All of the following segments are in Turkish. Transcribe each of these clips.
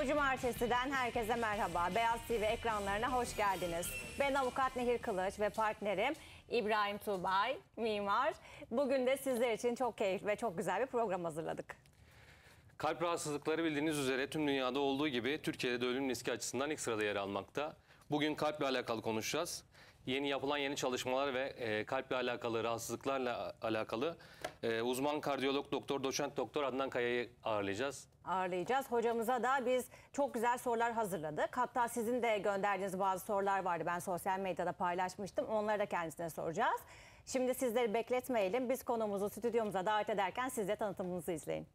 Hukuku Cumartesi'den herkese merhaba. Beyaz TV ekranlarına hoş geldiniz. Ben avukat Nehir Kılıç ve partnerim İbrahim Tuğbay, mimar. Bugün de sizler için çok keyifli ve çok güzel bir program hazırladık. Kalp rahatsızlıkları bildiğiniz üzere tüm dünyada olduğu gibi Türkiye'de de ölüm riski açısından ilk sırada yer almakta. Bugün kalple alakalı konuşacağız yeni yapılan yeni çalışmalar ve e, kalple alakalı rahatsızlıklarla alakalı e, uzman kardiyolog doktor doçent doktor Adnan Kaya'yı ağırlayacağız. Ağırlayacağız. Hocamıza da biz çok güzel sorular hazırladık. Hatta sizin de gönderdiğiniz bazı sorular vardı. Ben sosyal medyada paylaşmıştım. Onları da kendisine soracağız. Şimdi sizleri bekletmeyelim. Biz konumuzu stüdyomuza davet ederken siz de tanıtımınızı izleyin.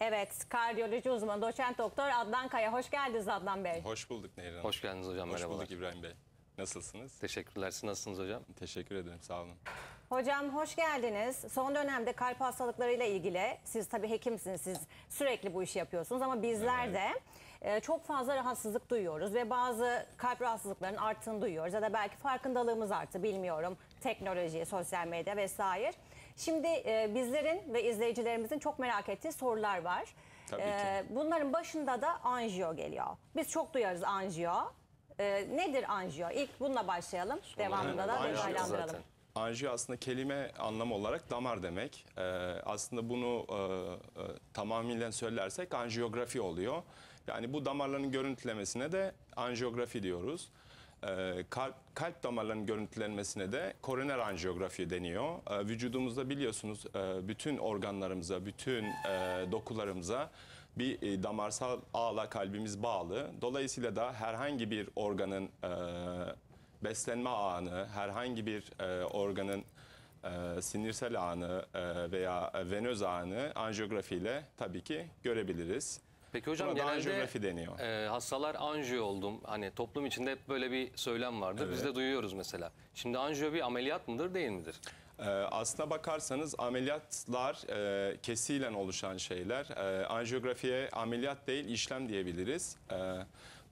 Evet, kardiyoloji uzmanı doçent doktor Adnan Kaya. Hoş geldiniz Adnan Bey. Hoş bulduk Nehir Hanım. Hoş geldiniz hocam, merhaba. Hoş bulduk İbrahim Bey. Nasılsınız? Teşekkürler. Siz nasılsınız hocam? Teşekkür ederim, sağ olun. Hocam hoş geldiniz. Son dönemde kalp hastalıklarıyla ilgili, siz tabii hekimsiniz, siz sürekli bu işi yapıyorsunuz ama bizler de... Ee, çok fazla rahatsızlık duyuyoruz ve bazı kalp rahatsızlıklarının arttığını duyuyoruz ya da belki farkındalığımız arttı bilmiyorum teknoloji, sosyal medya vesaire. Şimdi e, bizlerin ve izleyicilerimizin çok merak ettiği sorular var. Tabii e, ki. bunların başında da anjiyo geliyor. Biz çok duyarız anjiyo. E, nedir anjiyo? İlk bununla başlayalım. Sonra Devamında da detaylandıralım. Zaten. Anjiyo aslında kelime anlamı olarak damar demek. Ee, aslında bunu e, e, tamamıyla söylersek anjiyografi oluyor. Yani bu damarların görüntülemesine de anjiyografi diyoruz. Ee, kalp, kalp damarlarının görüntülenmesine de koroner anjiyografi deniyor. Ee, vücudumuzda biliyorsunuz e, bütün organlarımıza, bütün e, dokularımıza bir e, damarsal ağla kalbimiz bağlı. Dolayısıyla da herhangi bir organın e, beslenme ağını, herhangi bir organın sinirsel ağını veya venöz ağını anjiyografiyle tabii ki görebiliriz. Peki hocam Buna da deniyor. E, hastalar anjiyo oldum. Hani toplum içinde hep böyle bir söylem vardır. Evet. Biz de duyuyoruz mesela. Şimdi anjiyo bir ameliyat mıdır değil midir? E, aslına bakarsanız ameliyatlar e, kesiyle oluşan şeyler. E, anjiyografiye ameliyat değil işlem diyebiliriz. E,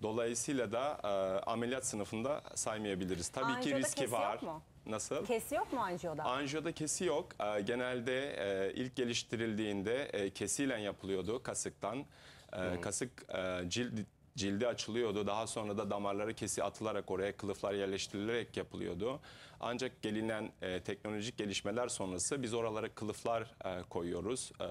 dolayısıyla da e, ameliyat sınıfında saymayabiliriz. Tabii Anjiyoda ki riski var. Nasıl? Kesi yok mu anjiyoda? Anjiyoda kesi yok. E, genelde e, ilk geliştirildiğinde e, kesiyle yapılıyordu kasıktan. E, kasık e, cilt cildi açılıyordu. Daha sonra da damarları kesi atılarak oraya kılıflar yerleştirilerek yapılıyordu. Ancak gelinen e, teknolojik gelişmeler sonrası biz oralara kılıflar e, koyuyoruz. E,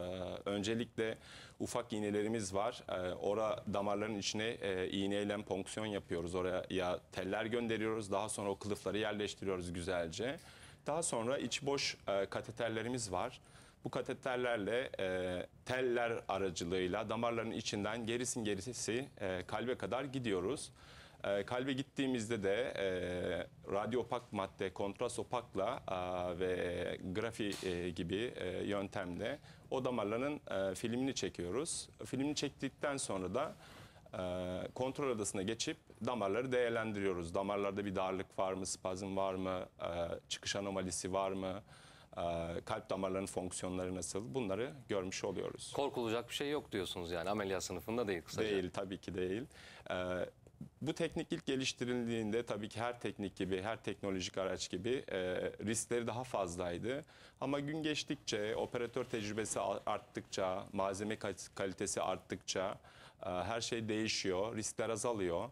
öncelikle ufak iğnelerimiz var. E, ora damarların içine e, iğneyle ponksiyon yapıyoruz. Oraya ya teller gönderiyoruz. Daha sonra o kılıfları yerleştiriyoruz güzelce. Daha sonra iç boş e, kateterlerimiz var. Bu kateterlerle e, teller aracılığıyla damarların içinden gerisin gerisi e, kalbe kadar gidiyoruz. E, kalbe gittiğimizde de e, radyo opak madde, kontrast opakla e, ve grafi e, gibi e, yöntemle o damarların e, filmini çekiyoruz. Filmini çektikten sonra da e, kontrol odasına geçip damarları değerlendiriyoruz. Damarlarda bir darlık var mı, spazm var mı, e, çıkış anomalisi var mı? Ee, kalp damarlarının fonksiyonları nasıl bunları görmüş oluyoruz. Korkulacak bir şey yok diyorsunuz yani ameliyat sınıfında değil kısaca. Değil tabii ki değil. Ee, bu teknik ilk geliştirildiğinde tabii ki her teknik gibi, her teknolojik araç gibi e, riskleri daha fazlaydı. Ama gün geçtikçe, operatör tecrübesi arttıkça, malzeme kalitesi arttıkça e, her şey değişiyor, riskler azalıyor.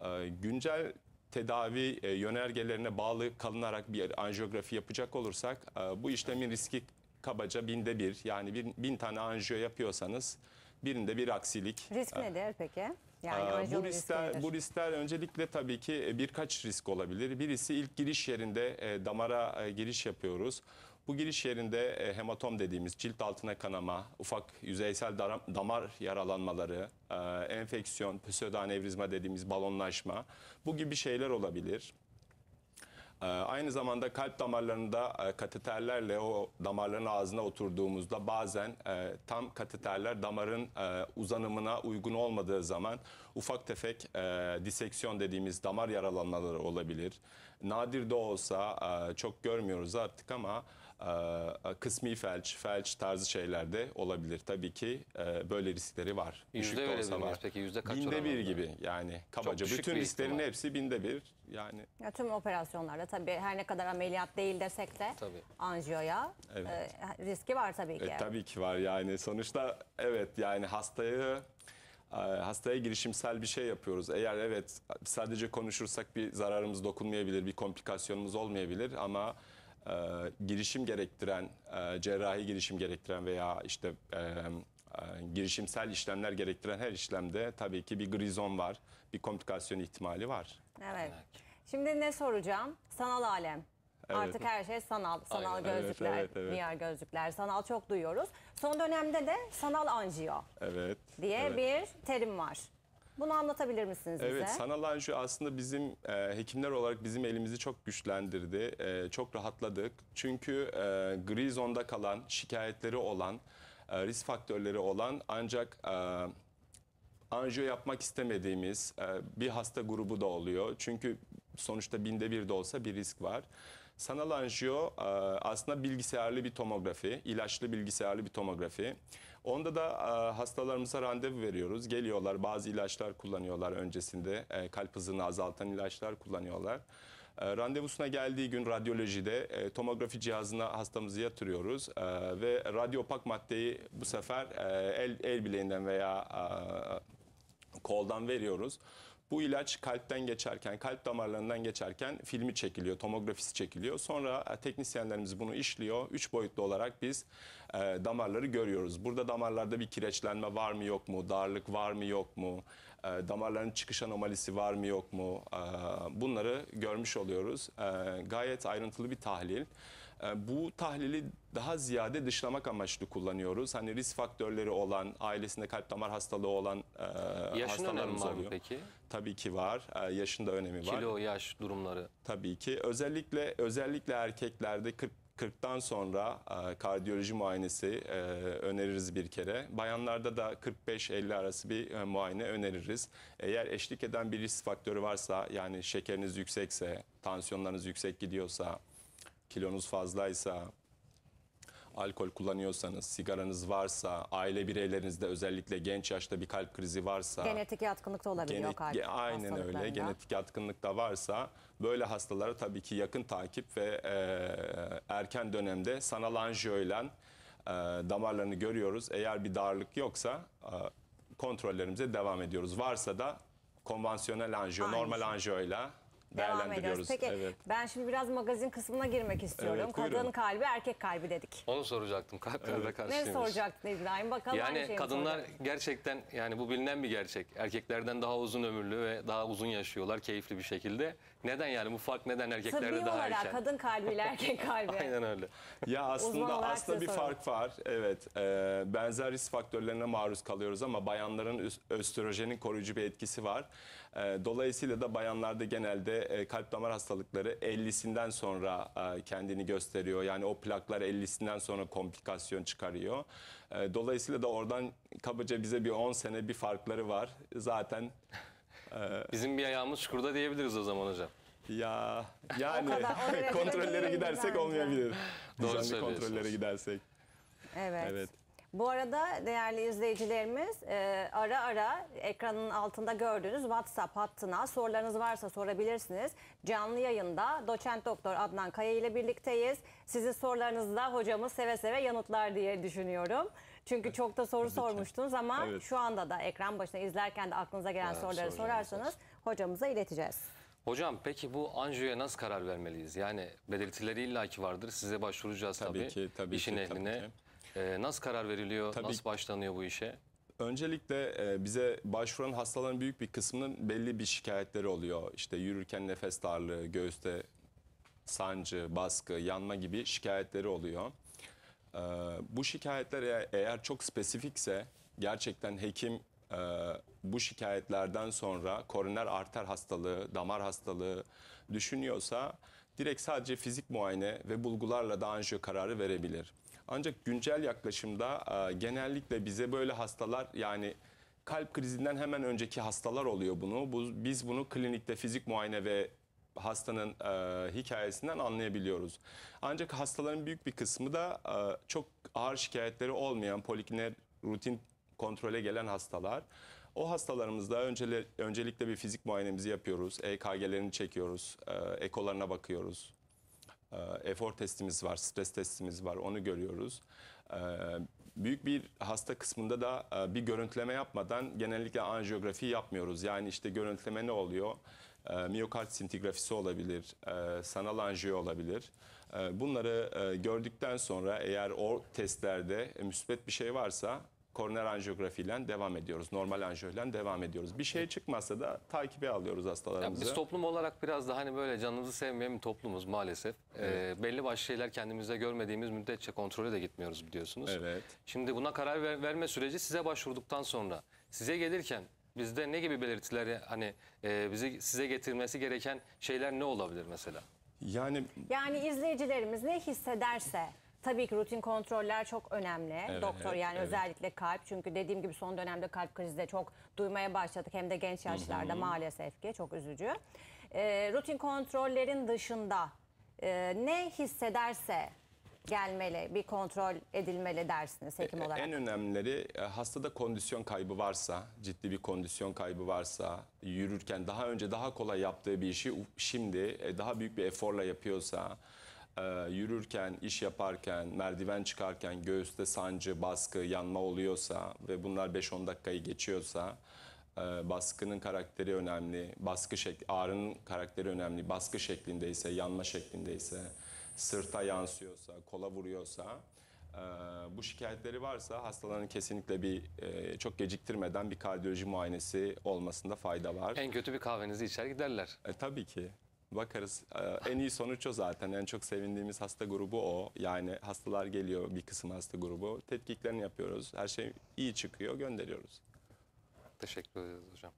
E, güncel tedavi e, yönergelerine bağlı kalınarak bir anjiyografi yapacak olursak e, bu işlemin riski kabaca binde bir yani bir, bin tane anjiyo yapıyorsanız birinde bir aksilik. Risk e, nedir peki? Yani e, bu riskler, risk bu riskler öncelikle tabii ki birkaç risk olabilir. Birisi ilk giriş yerinde damara giriş yapıyoruz. Bu giriş yerinde e, hematom dediğimiz cilt altına kanama, ufak yüzeysel damar yaralanmaları, e, enfeksiyon, pseudoanevrizma dediğimiz balonlaşma bu gibi şeyler olabilir. E, aynı zamanda kalp damarlarında kateterlerle o damarların ağzına oturduğumuzda bazen tam kateterler damarın uzanımına uygun olmadığı zaman ufak tefek diseksiyon dediğimiz damar yaralanmaları olabilir. Nadir de olsa çok görmüyoruz artık ama ee, kısmi felç, felç tarzı şeyler de olabilir. Tabii ki e, böyle riskleri var. Yüzde düşük de Peki yüzde kaç Binde bir gibi yani kabaca. Bütün risklerin ihtimal. hepsi binde bir. Yani. Ya, tüm operasyonlarda tabii her ne kadar ameliyat değil desek de tabii. anjiyoya evet. e, riski var tabii ki. E, tabii ki var yani sonuçta evet yani hastayı e, hastaya girişimsel bir şey yapıyoruz. Eğer evet sadece konuşursak bir zararımız dokunmayabilir, bir komplikasyonumuz olmayabilir ama e, girişim gerektiren, e, cerrahi girişim gerektiren veya işte e, e, girişimsel işlemler gerektiren her işlemde tabii ki bir grizon var, bir komplikasyon ihtimali var. Evet. Şimdi ne soracağım? Sanal alem. Evet. Artık her şey sanal, sanal Aynen. gözlükler, Evet, evet, evet. VR gözlükler, sanal çok duyuyoruz. Son dönemde de sanal anjiyo Evet. diye evet. bir terim var. Bunu anlatabilir misiniz bize? Evet sanal anjiyo aslında bizim e, hekimler olarak bizim elimizi çok güçlendirdi. E, çok rahatladık. Çünkü e, gri zonda kalan, şikayetleri olan, e, risk faktörleri olan ancak... E, anjiyo yapmak istemediğimiz e, bir hasta grubu da oluyor. Çünkü sonuçta binde bir de olsa bir risk var. Sanal anjiyo e, aslında bilgisayarlı bir tomografi, ilaçlı bilgisayarlı bir tomografi. Onda da e, hastalarımıza randevu veriyoruz. Geliyorlar bazı ilaçlar kullanıyorlar öncesinde. E, kalp hızını azaltan ilaçlar kullanıyorlar. Randevusuna geldiği gün radyolojide tomografi cihazına hastamızı yatırıyoruz ve radyopak maddeyi bu sefer el, el bileğinden veya koldan veriyoruz. Bu ilaç kalpten geçerken, kalp damarlarından geçerken filmi çekiliyor, tomografisi çekiliyor. Sonra e, teknisyenlerimiz bunu işliyor. Üç boyutlu olarak biz e, damarları görüyoruz. Burada damarlarda bir kireçlenme var mı yok mu, darlık var mı yok mu, e, damarların çıkış anomalisi var mı yok mu e, bunları görmüş oluyoruz. E, gayet ayrıntılı bir tahlil. Ee, bu tahlili daha ziyade dışlamak amaçlı kullanıyoruz. Hani risk faktörleri olan, ailesinde kalp damar hastalığı olan e, Yaşın hastalarımız önemi var peki? Tabii ki var. E, yaşın da önemi var. Kilo, yaş durumları. Tabii ki. Özellikle özellikle erkeklerde 40 40'tan sonra e, kardiyoloji muayenesi e, öneririz bir kere. Bayanlarda da 45-50 arası bir e, muayene öneririz. Eğer eşlik eden bir risk faktörü varsa yani şekeriniz yüksekse, tansiyonlarınız yüksek gidiyorsa, kilonuz fazlaysa, alkol kullanıyorsanız, sigaranız varsa, aile bireylerinizde özellikle genç yaşta bir kalp krizi varsa... Genetik yatkınlık da olabiliyor genet, kalp Aynen öyle. Genetik yatkınlık da varsa böyle hastalara tabii ki yakın takip ve e, erken dönemde sanal anjiyoyla e, damarlarını görüyoruz. Eğer bir darlık yoksa e, kontrollerimize devam ediyoruz. Varsa da konvansiyonel anjiyo, normal şey. anjiyoyla devam ediyoruz. Peki evet. ben şimdi biraz magazin kısmına girmek istiyorum. Evet, Kadın kalbi, erkek kalbi dedik. Onu soracaktım. Kalplere evet. karşıymış. Ne soracaktın İbrahim? Bakalım yani kadınlar soracak. gerçekten yani bu bilinen bir gerçek. Erkeklerden daha uzun ömürlü ve daha uzun yaşıyorlar keyifli bir şekilde. Neden yani bu fark neden erkeklerde Tabii daha erken? kadın kalbiyle erkek kalbi. Aynen öyle. Ya aslında aslında bir sorayım. fark var. Evet. E, benzer risk faktörlerine maruz kalıyoruz ama bayanların östrojenin koruyucu bir etkisi var. Ee, dolayısıyla da bayanlarda genelde e, kalp damar hastalıkları 50'sinden sonra e, kendini gösteriyor. Yani o plaklar 50'sinden sonra komplikasyon çıkarıyor. Ee, dolayısıyla da oradan kabaca bize bir 10 sene bir farkları var. Zaten e, Bizim bir ayağımız çukurda diyebiliriz o zaman hocam. ya yani kontrollere gidersek olmayabilir. Doğru Düzenli kontrollere gidersek. Evet. Evet. Bu arada değerli izleyicilerimiz e, ara ara ekranın altında gördüğünüz WhatsApp hattına sorularınız varsa sorabilirsiniz. Canlı yayında doçent doktor Adnan Kaya ile birlikteyiz. Sizin sorularınızı da hocamız seve seve yanıtlar diye düşünüyorum. Çünkü çok da soru sormuştunuz ki. ama evet. şu anda da ekran başında izlerken de aklınıza gelen evet, soruları sorarsanız hocamıza ileteceğiz. Hocam peki bu anjiyoya nasıl karar vermeliyiz? Yani belirtileri illaki vardır. Size başvuracağız tabii. Tabii ki tabii İşin ki, ehline. Tabii ki. Ee, nasıl karar veriliyor? Tabii. Nasıl başlanıyor bu işe? Öncelikle e, bize başvuran hastaların büyük bir kısmının belli bir şikayetleri oluyor. İşte yürürken nefes darlığı, göğüste sancı, baskı, yanma gibi şikayetleri oluyor. Ee, bu şikayetler e, eğer çok spesifikse gerçekten hekim e, bu şikayetlerden sonra koroner arter hastalığı, damar hastalığı düşünüyorsa direkt sadece fizik muayene ve bulgularla da anjiyo kararı verebilir. Ancak güncel yaklaşımda e, genellikle bize böyle hastalar yani kalp krizinden hemen önceki hastalar oluyor bunu. biz bunu klinikte fizik muayene ve hastanın e, hikayesinden anlayabiliyoruz. Ancak hastaların büyük bir kısmı da e, çok ağır şikayetleri olmayan poliklinik rutin kontrole gelen hastalar. O hastalarımızda öncelikle bir fizik muayenemizi yapıyoruz. EKG'lerini çekiyoruz, e, ekolarına bakıyoruz. Ee, efor testimiz var, stres testimiz var onu görüyoruz. Ee, büyük bir hasta kısmında da e, bir görüntüleme yapmadan genellikle anjiyografi yapmıyoruz. Yani işte görüntüleme ne oluyor? Ee, miyokard sintigrafisi olabilir, e, sanal anjiyo olabilir. Bunları e, gördükten sonra eğer o testlerde müsbet bir şey varsa koroner ile devam ediyoruz. Normal ile devam ediyoruz. Bir şey çıkmazsa da takibe alıyoruz hastalarımızı. Ya biz toplum olarak biraz da hani böyle canımızı sevmeyen bir toplumuz maalesef. Evet. Ee, belli başlı şeyler kendimizde görmediğimiz müddetçe kontrole de gitmiyoruz biliyorsunuz. Evet. Şimdi buna karar ver, verme süreci size başvurduktan sonra size gelirken bizde ne gibi belirtileri hani e, bizi size getirmesi gereken şeyler ne olabilir mesela? Yani yani izleyicilerimiz ne hissederse Tabii ki rutin kontroller çok önemli. Evet, Doktor evet, yani evet. özellikle kalp. Çünkü dediğim gibi son dönemde kalp krizi de çok duymaya başladık. Hem de genç yaşlarda Hı -hı. maalesef ki çok üzücü. E, rutin kontrollerin dışında e, ne hissederse gelmeli, bir kontrol edilmeli dersiniz hekim e, e, olarak? En önemlileri e, hastada kondisyon kaybı varsa, ciddi bir kondisyon kaybı varsa, yürürken daha önce daha kolay yaptığı bir işi şimdi daha büyük bir eforla yapıyorsa, e, yürürken, iş yaparken, merdiven çıkarken göğüste sancı, baskı, yanma oluyorsa ve bunlar 5-10 dakikayı geçiyorsa e, baskının karakteri önemli, baskı şekli, ağrının karakteri önemli, baskı şeklindeyse, yanma şeklindeyse, sırta yansıyorsa, kola vuruyorsa e, bu şikayetleri varsa hastaların kesinlikle bir e, çok geciktirmeden bir kardiyoloji muayenesi olmasında fayda var. En kötü bir kahvenizi içer giderler. E, tabii ki. Bakarız. Ee, en iyi sonuç o zaten. En çok sevindiğimiz hasta grubu o. Yani hastalar geliyor bir kısım hasta grubu. Tetkiklerini yapıyoruz. Her şey iyi çıkıyor gönderiyoruz. Teşekkür ederiz hocam.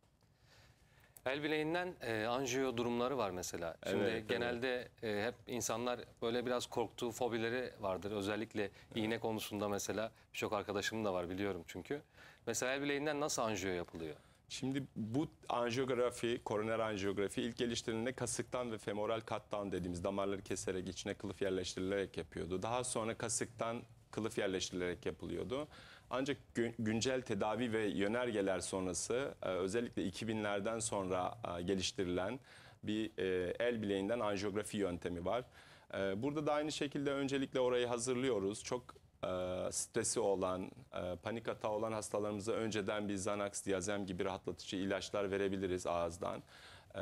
El bileğinden e, anjiyo durumları var mesela. Şimdi evet, genelde e, hep insanlar böyle biraz korktuğu fobileri vardır. Özellikle iğne konusunda mesela birçok arkadaşım da var biliyorum çünkü. Mesela el bileğinden nasıl anjiyo yapılıyor? Şimdi bu anjiyografi, koroner anjiyografi ilk geliştirildiğinde kasıktan ve femoral kattan dediğimiz damarları keserek içine kılıf yerleştirilerek yapıyordu. Daha sonra kasıktan kılıf yerleştirilerek yapılıyordu. Ancak güncel tedavi ve yönergeler sonrası e, özellikle 2000'lerden sonra e, geliştirilen bir e, el bileğinden anjiyografi yöntemi var. Burada da aynı şekilde öncelikle orayı hazırlıyoruz. Çok e, stresi olan, e, panik atağı olan hastalarımıza önceden bir Xanax, Diazem gibi rahatlatıcı ilaçlar verebiliriz ağızdan. E,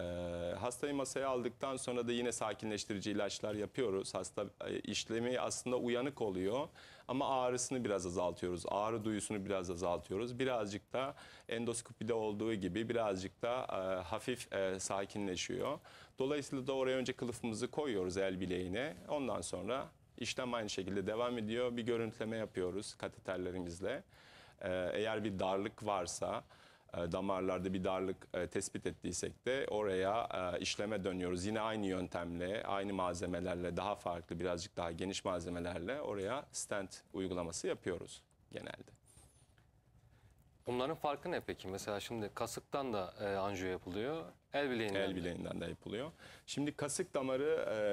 hastayı masaya aldıktan sonra da yine sakinleştirici ilaçlar yapıyoruz. Hasta e, işlemi aslında uyanık oluyor ama ağrısını biraz azaltıyoruz. Ağrı duyusunu biraz azaltıyoruz. Birazcık da endoskopide olduğu gibi birazcık da e, hafif e, sakinleşiyor. Dolayısıyla da oraya önce kılıfımızı koyuyoruz el bileğine. Ondan sonra İşlem aynı şekilde devam ediyor. Bir görüntüleme yapıyoruz kateterlerimizle. Ee, eğer bir darlık varsa e, damarlarda bir darlık e, tespit ettiysek de oraya e, işleme dönüyoruz. Yine aynı yöntemle, aynı malzemelerle, daha farklı, birazcık daha geniş malzemelerle oraya stent uygulaması yapıyoruz genelde. Bunların farkı ne peki? Mesela şimdi kasıktan da anjiyo yapılıyor. El bileğinden. El bileğinden de yapılıyor. Şimdi kasık damarı,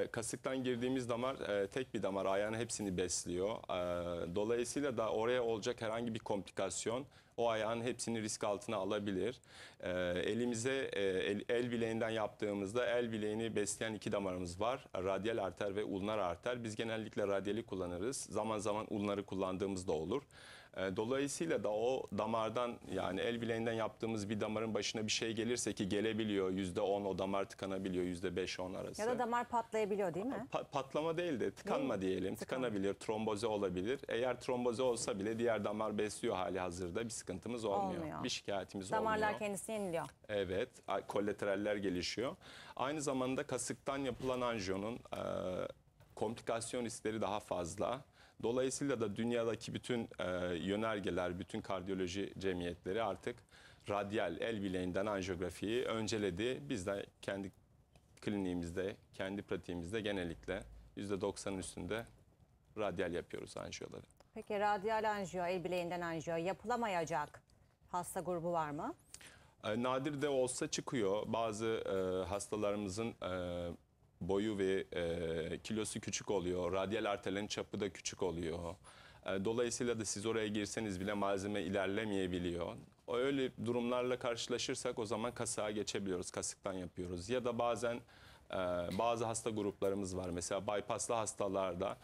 e, kasıktan girdiğimiz damar e, tek bir damar. Ayağın hepsini besliyor. E, dolayısıyla da oraya olacak herhangi bir komplikasyon o ayağın hepsini risk altına alabilir. E, elimize e, el, el bileğinden yaptığımızda el bileğini besleyen iki damarımız var. Radyal arter ve ulnar arter. Biz genellikle radyali kullanırız. Zaman zaman ulnarı kullandığımız da olur. E, dolayısıyla da o damardan yani el bileğinden yaptığımız bir damarın başına bir şey gelirse ki gelebiliyor yüzde on o damar tıkanabiliyor yüzde beş on arası. Ya da damar patlayabiliyor değil mi? Pa patlama değil de tıkanma değil diyelim. Tıkanma. Tıkanabilir, tromboze olabilir. Eğer tromboze olsa bile diğer damar besliyor hali hazırda bir sıkıntımız olmuyor. olmuyor. Bir şikayetimiz Damarlar olmuyor. Damarlar kendisi yeniliyor. Evet, kolateraller gelişiyor. Aynı zamanda kasıktan yapılan anjiyonun e, komplikasyon riskleri daha fazla. Dolayısıyla da dünyadaki bütün e, yönergeler, bütün kardiyoloji cemiyetleri artık radyal el bileğinden anjiyografiyi önceledi. Biz de kendi kliniğimizde, kendi pratiğimizde genellikle %90'ın üstünde radyal yapıyoruz anjiyoları. Peki radyal anjiyo, el bileğinden anjiyo yapılamayacak hasta grubu var mı? E, nadir de olsa çıkıyor. Bazı e, hastalarımızın e, boyu ve e, kilosu küçük oluyor. Radyal arterlerin çapı da küçük oluyor. E, dolayısıyla da siz oraya girseniz bile malzeme ilerlemeyebiliyor. Öyle durumlarla karşılaşırsak o zaman kasığa geçebiliyoruz. Kasıktan yapıyoruz. Ya da bazen e, bazı hasta gruplarımız var. Mesela bypasslı hastalarda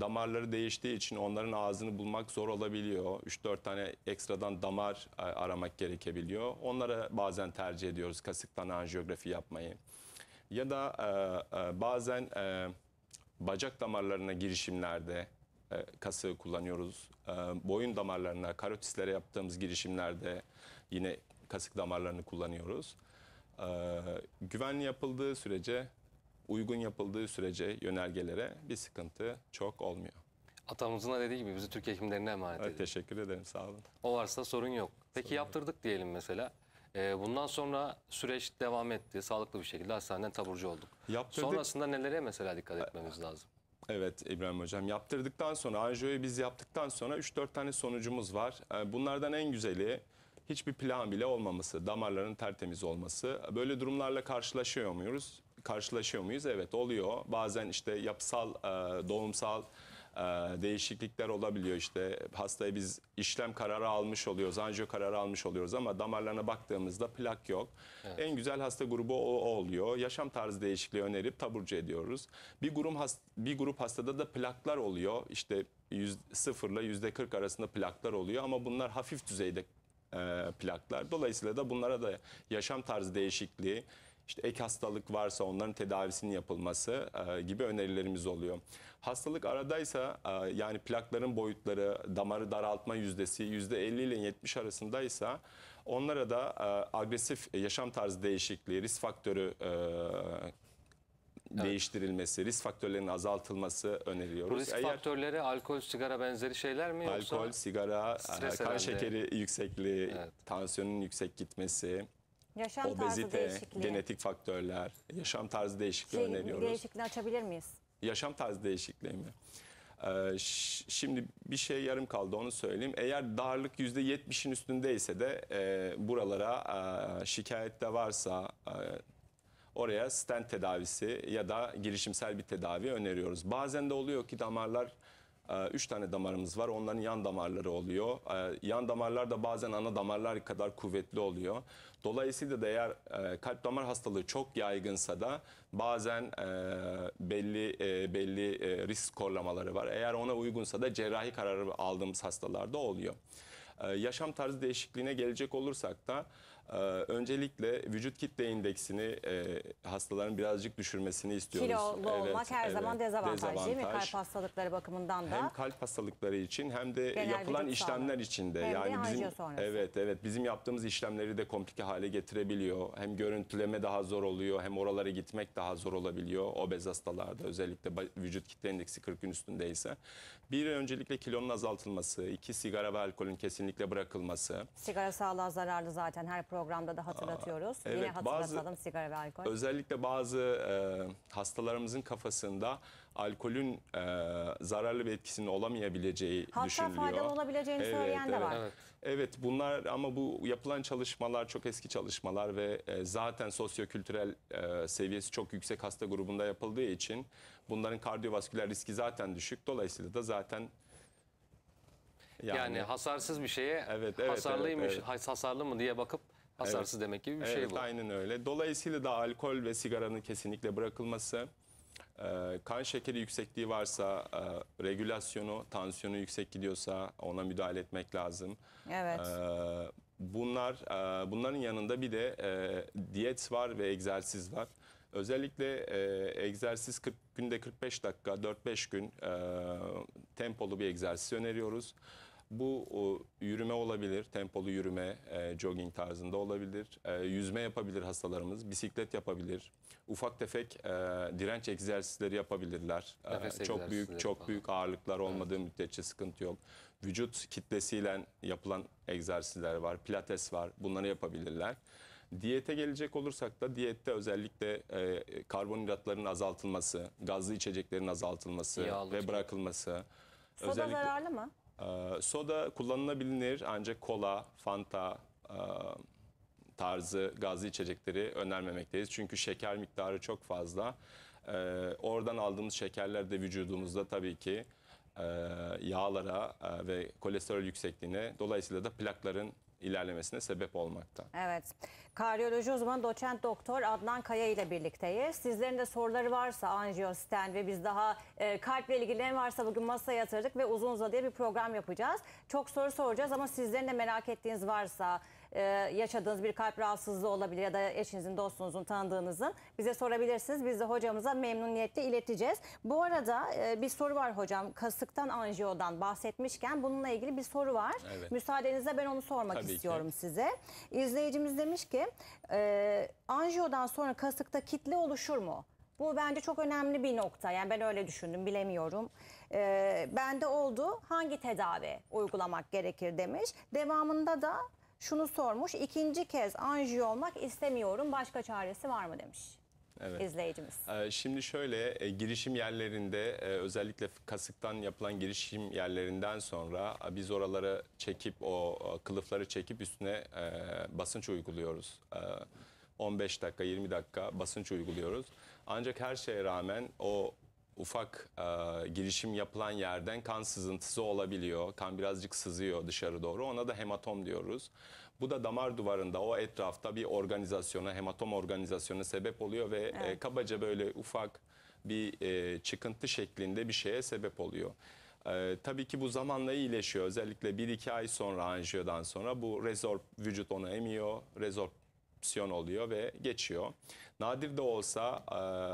damarları değiştiği için onların ağzını bulmak zor olabiliyor. 3-4 tane ekstradan damar aramak gerekebiliyor. Onlara bazen tercih ediyoruz kasıktan anjiyografi yapmayı ya da e, e, bazen e, bacak damarlarına girişimlerde e, kası kullanıyoruz. E, boyun damarlarına, karotislere yaptığımız girişimlerde yine kasık damarlarını kullanıyoruz. E, güvenli yapıldığı sürece, uygun yapıldığı sürece yönergelere bir sıkıntı çok olmuyor. Atamızın da dediği gibi bizi Türk hekimlerine emanet evet, edin. Teşekkür ederim, sağ olun. O varsa sorun yok. Peki sorun yaptırdık yok. diyelim mesela. Ee, bundan sonra süreç devam etti. Sağlıklı bir şekilde hastaneden taburcu olduk. Yaptırdık. Sonrasında nelere mesela dikkat etmemiz lazım? Evet İbrahim Hocam yaptırdıktan sonra anjiyoyu biz yaptıktan sonra 3-4 tane sonucumuz var. Ee, bunlardan en güzeli hiçbir plan bile olmaması, damarların tertemiz olması. Böyle durumlarla karşılaşıyor muyuz? Karşılaşıyor muyuz? Evet oluyor. Bazen işte yapısal, e, doğumsal ee, değişiklikler olabiliyor. işte hastaya biz işlem kararı almış oluyoruz, anjiyo kararı almış oluyoruz ama damarlarına baktığımızda plak yok. Evet. En güzel hasta grubu o, o oluyor. Yaşam tarzı değişikliği önerip taburcu ediyoruz. Bir grup hast bir grup hastada da plaklar oluyor. işte 100, sıfırla yüzde %40 arasında plaklar oluyor ama bunlar hafif düzeyde e, plaklar. Dolayısıyla da bunlara da yaşam tarzı değişikliği, işte ek hastalık varsa onların tedavisinin yapılması e, gibi önerilerimiz oluyor. Hastalık aradaysa e, yani plakların boyutları, damarı daraltma yüzdesi %50 ile 70 arasındaysa onlara da e, agresif yaşam tarzı değişikliği, risk faktörü Evet. değiştirilmesi, risk faktörlerinin azaltılması öneriyoruz. risk Eğer, faktörleri alkol, sigara benzeri şeyler mi? Alkol, yoksa sigara, kan şekeri yüksekliği, evet. tansiyonun yüksek gitmesi, Yaşam tarzı değişikliği. genetik faktörler, yaşam tarzı değişikliği Şey, öneriyoruz. değişikliğini açabilir miyiz? yaşam tarzı değişikliği mi? Ee, ş- Şimdi bir şey yarım kaldı onu söyleyeyim. Eğer darlık %70'in üstündeyse de e, buralara e, şikayet de varsa e, oraya stent tedavisi ya da girişimsel bir tedavi öneriyoruz. Bazen de oluyor ki damarlar 3 ee, tane damarımız var. Onların yan damarları oluyor. Ee, yan damarlar da bazen ana damarlar kadar kuvvetli oluyor. Dolayısıyla da eğer e, kalp damar hastalığı çok yaygınsa da bazen e, belli e, belli risk skorlamaları var. Eğer ona uygunsa da cerrahi kararı aldığımız hastalarda oluyor. Ee, yaşam tarzı değişikliğine gelecek olursak da ee, öncelikle vücut kitle indeksini e, hastaların birazcık düşürmesini istiyoruz. Kilolu evet, olmak her evet, zaman dezavantaj, dezavantaj değil mi? Kalp hastalıkları bakımından da. Hem kalp hastalıkları için hem de Genel yapılan işlemler içinde. Hem yani bizim sonrası. Evet evet bizim yaptığımız işlemleri de komplike hale getirebiliyor. Hem görüntüleme daha zor oluyor hem oralara gitmek daha zor olabiliyor. Obez hastalarda özellikle vücut kitle indeksi 40 gün üstündeyse. Bir öncelikle kilonun azaltılması, iki sigara ve alkolün kesinlikle bırakılması. Sigara sağlığa zararlı zaten her programda da hatırlatıyoruz. Evet, Yine hatırlatalım bazı, sigara ve alkol. Özellikle bazı e, hastalarımızın kafasında alkolün e, zararlı bir etkisinin olamayabileceği Hatta düşünülüyor. Hatta faydalı olabileceğini evet, söyleyen evet. de var. Evet. evet bunlar ama bu yapılan çalışmalar çok eski çalışmalar ve e, zaten sosyokültürel e, seviyesi çok yüksek hasta grubunda yapıldığı için bunların kardiyovasküler riski zaten düşük. Dolayısıyla da zaten yani, yani hasarsız bir şeye evet, evet, hasarlıymış, evet, evet. hasarlı mı diye bakıp Hasarsız evet. demek gibi bir şey evet, şey bu. Aynen öyle. Dolayısıyla da alkol ve sigaranın kesinlikle bırakılması, e, kan şekeri yüksekliği varsa e, regülasyonu, tansiyonu yüksek gidiyorsa ona müdahale etmek lazım. Evet. E, bunlar bunların yanında bir de diyet var ve egzersiz var. Özellikle e, egzersiz 40 günde 45 dakika 4-5 gün e, tempolu bir egzersiz öneriyoruz. Bu o, yürüme olabilir, tempolu yürüme, e, jogging tarzında olabilir. E, yüzme yapabilir hastalarımız, bisiklet yapabilir. Ufak tefek e, direnç egzersizleri yapabilirler. e, çok büyük çok büyük ağırlıklar olmadığı evet. müddetçe sıkıntı yok. Vücut kitlesiyle yapılan egzersizler var, pilates var. Bunları yapabilirler. Diyete gelecek olursak da diyette özellikle e, karbonhidratların azaltılması, gazlı içeceklerin azaltılması Yağlı ve bırakılması. Soda özellikle... zararlı mı? Ee, soda kullanılabilir ancak kola, fanta e, tarzı gazlı içecekleri önermemekteyiz. Çünkü şeker miktarı çok fazla. Ee, oradan aldığımız şekerler de vücudumuzda tabii ki e, yağlara e, ve kolesterol yüksekliğine dolayısıyla da plakların ilerlemesine sebep olmakta. Evet. Kardiyoloji uzmanı doçent doktor Adnan Kaya ile birlikteyiz. Sizlerin de soruları varsa anjiyosten ve biz daha e, kalple ilgili ne varsa bugün masaya yatırdık ve uzun uzadıya bir program yapacağız. Çok soru soracağız ama sizlerin de merak ettiğiniz varsa e, yaşadığınız bir kalp rahatsızlığı olabilir ya da eşinizin, dostunuzun, tanıdığınızın bize sorabilirsiniz. Biz de hocamıza memnuniyetle ileteceğiz. Bu arada e, bir soru var hocam. Kasıktan anjiyodan bahsetmişken bununla ilgili bir soru var. Evet. Müsaadenizle ben onu sormak Tabii istiyorum ki. size. İzleyicimiz demiş ki e, anjiyodan sonra kasıkta kitle oluşur mu? Bu bence çok önemli bir nokta. Yani ben öyle düşündüm, bilemiyorum. Ee, bende oldu. Hangi tedavi uygulamak gerekir demiş. Devamında da şunu sormuş. İkinci kez anji olmak istemiyorum. Başka çaresi var mı demiş. Evet. izleyicimiz. Ee, şimdi şöyle e, girişim yerlerinde e, özellikle kasıktan yapılan girişim yerlerinden sonra e, biz oraları çekip o kılıfları çekip üstüne basınç uyguluyoruz. 15 dakika 20 dakika basınç uyguluyoruz. Ancak her şeye rağmen o ufak e, girişim yapılan yerden kan sızıntısı olabiliyor. Kan birazcık sızıyor dışarı doğru. Ona da hematom diyoruz. Bu da damar duvarında o etrafta bir organizasyona, hematom organizasyona sebep oluyor ve e, evet. e, kabaca böyle ufak bir e, çıkıntı şeklinde bir şeye sebep oluyor. Ee, tabii ki bu zamanla iyileşiyor. Özellikle 1-2 ay sonra anjiyodan sonra bu rezorp vücut ona emiyor. rezorpsiyon oluyor ve geçiyor. Nadir de olsa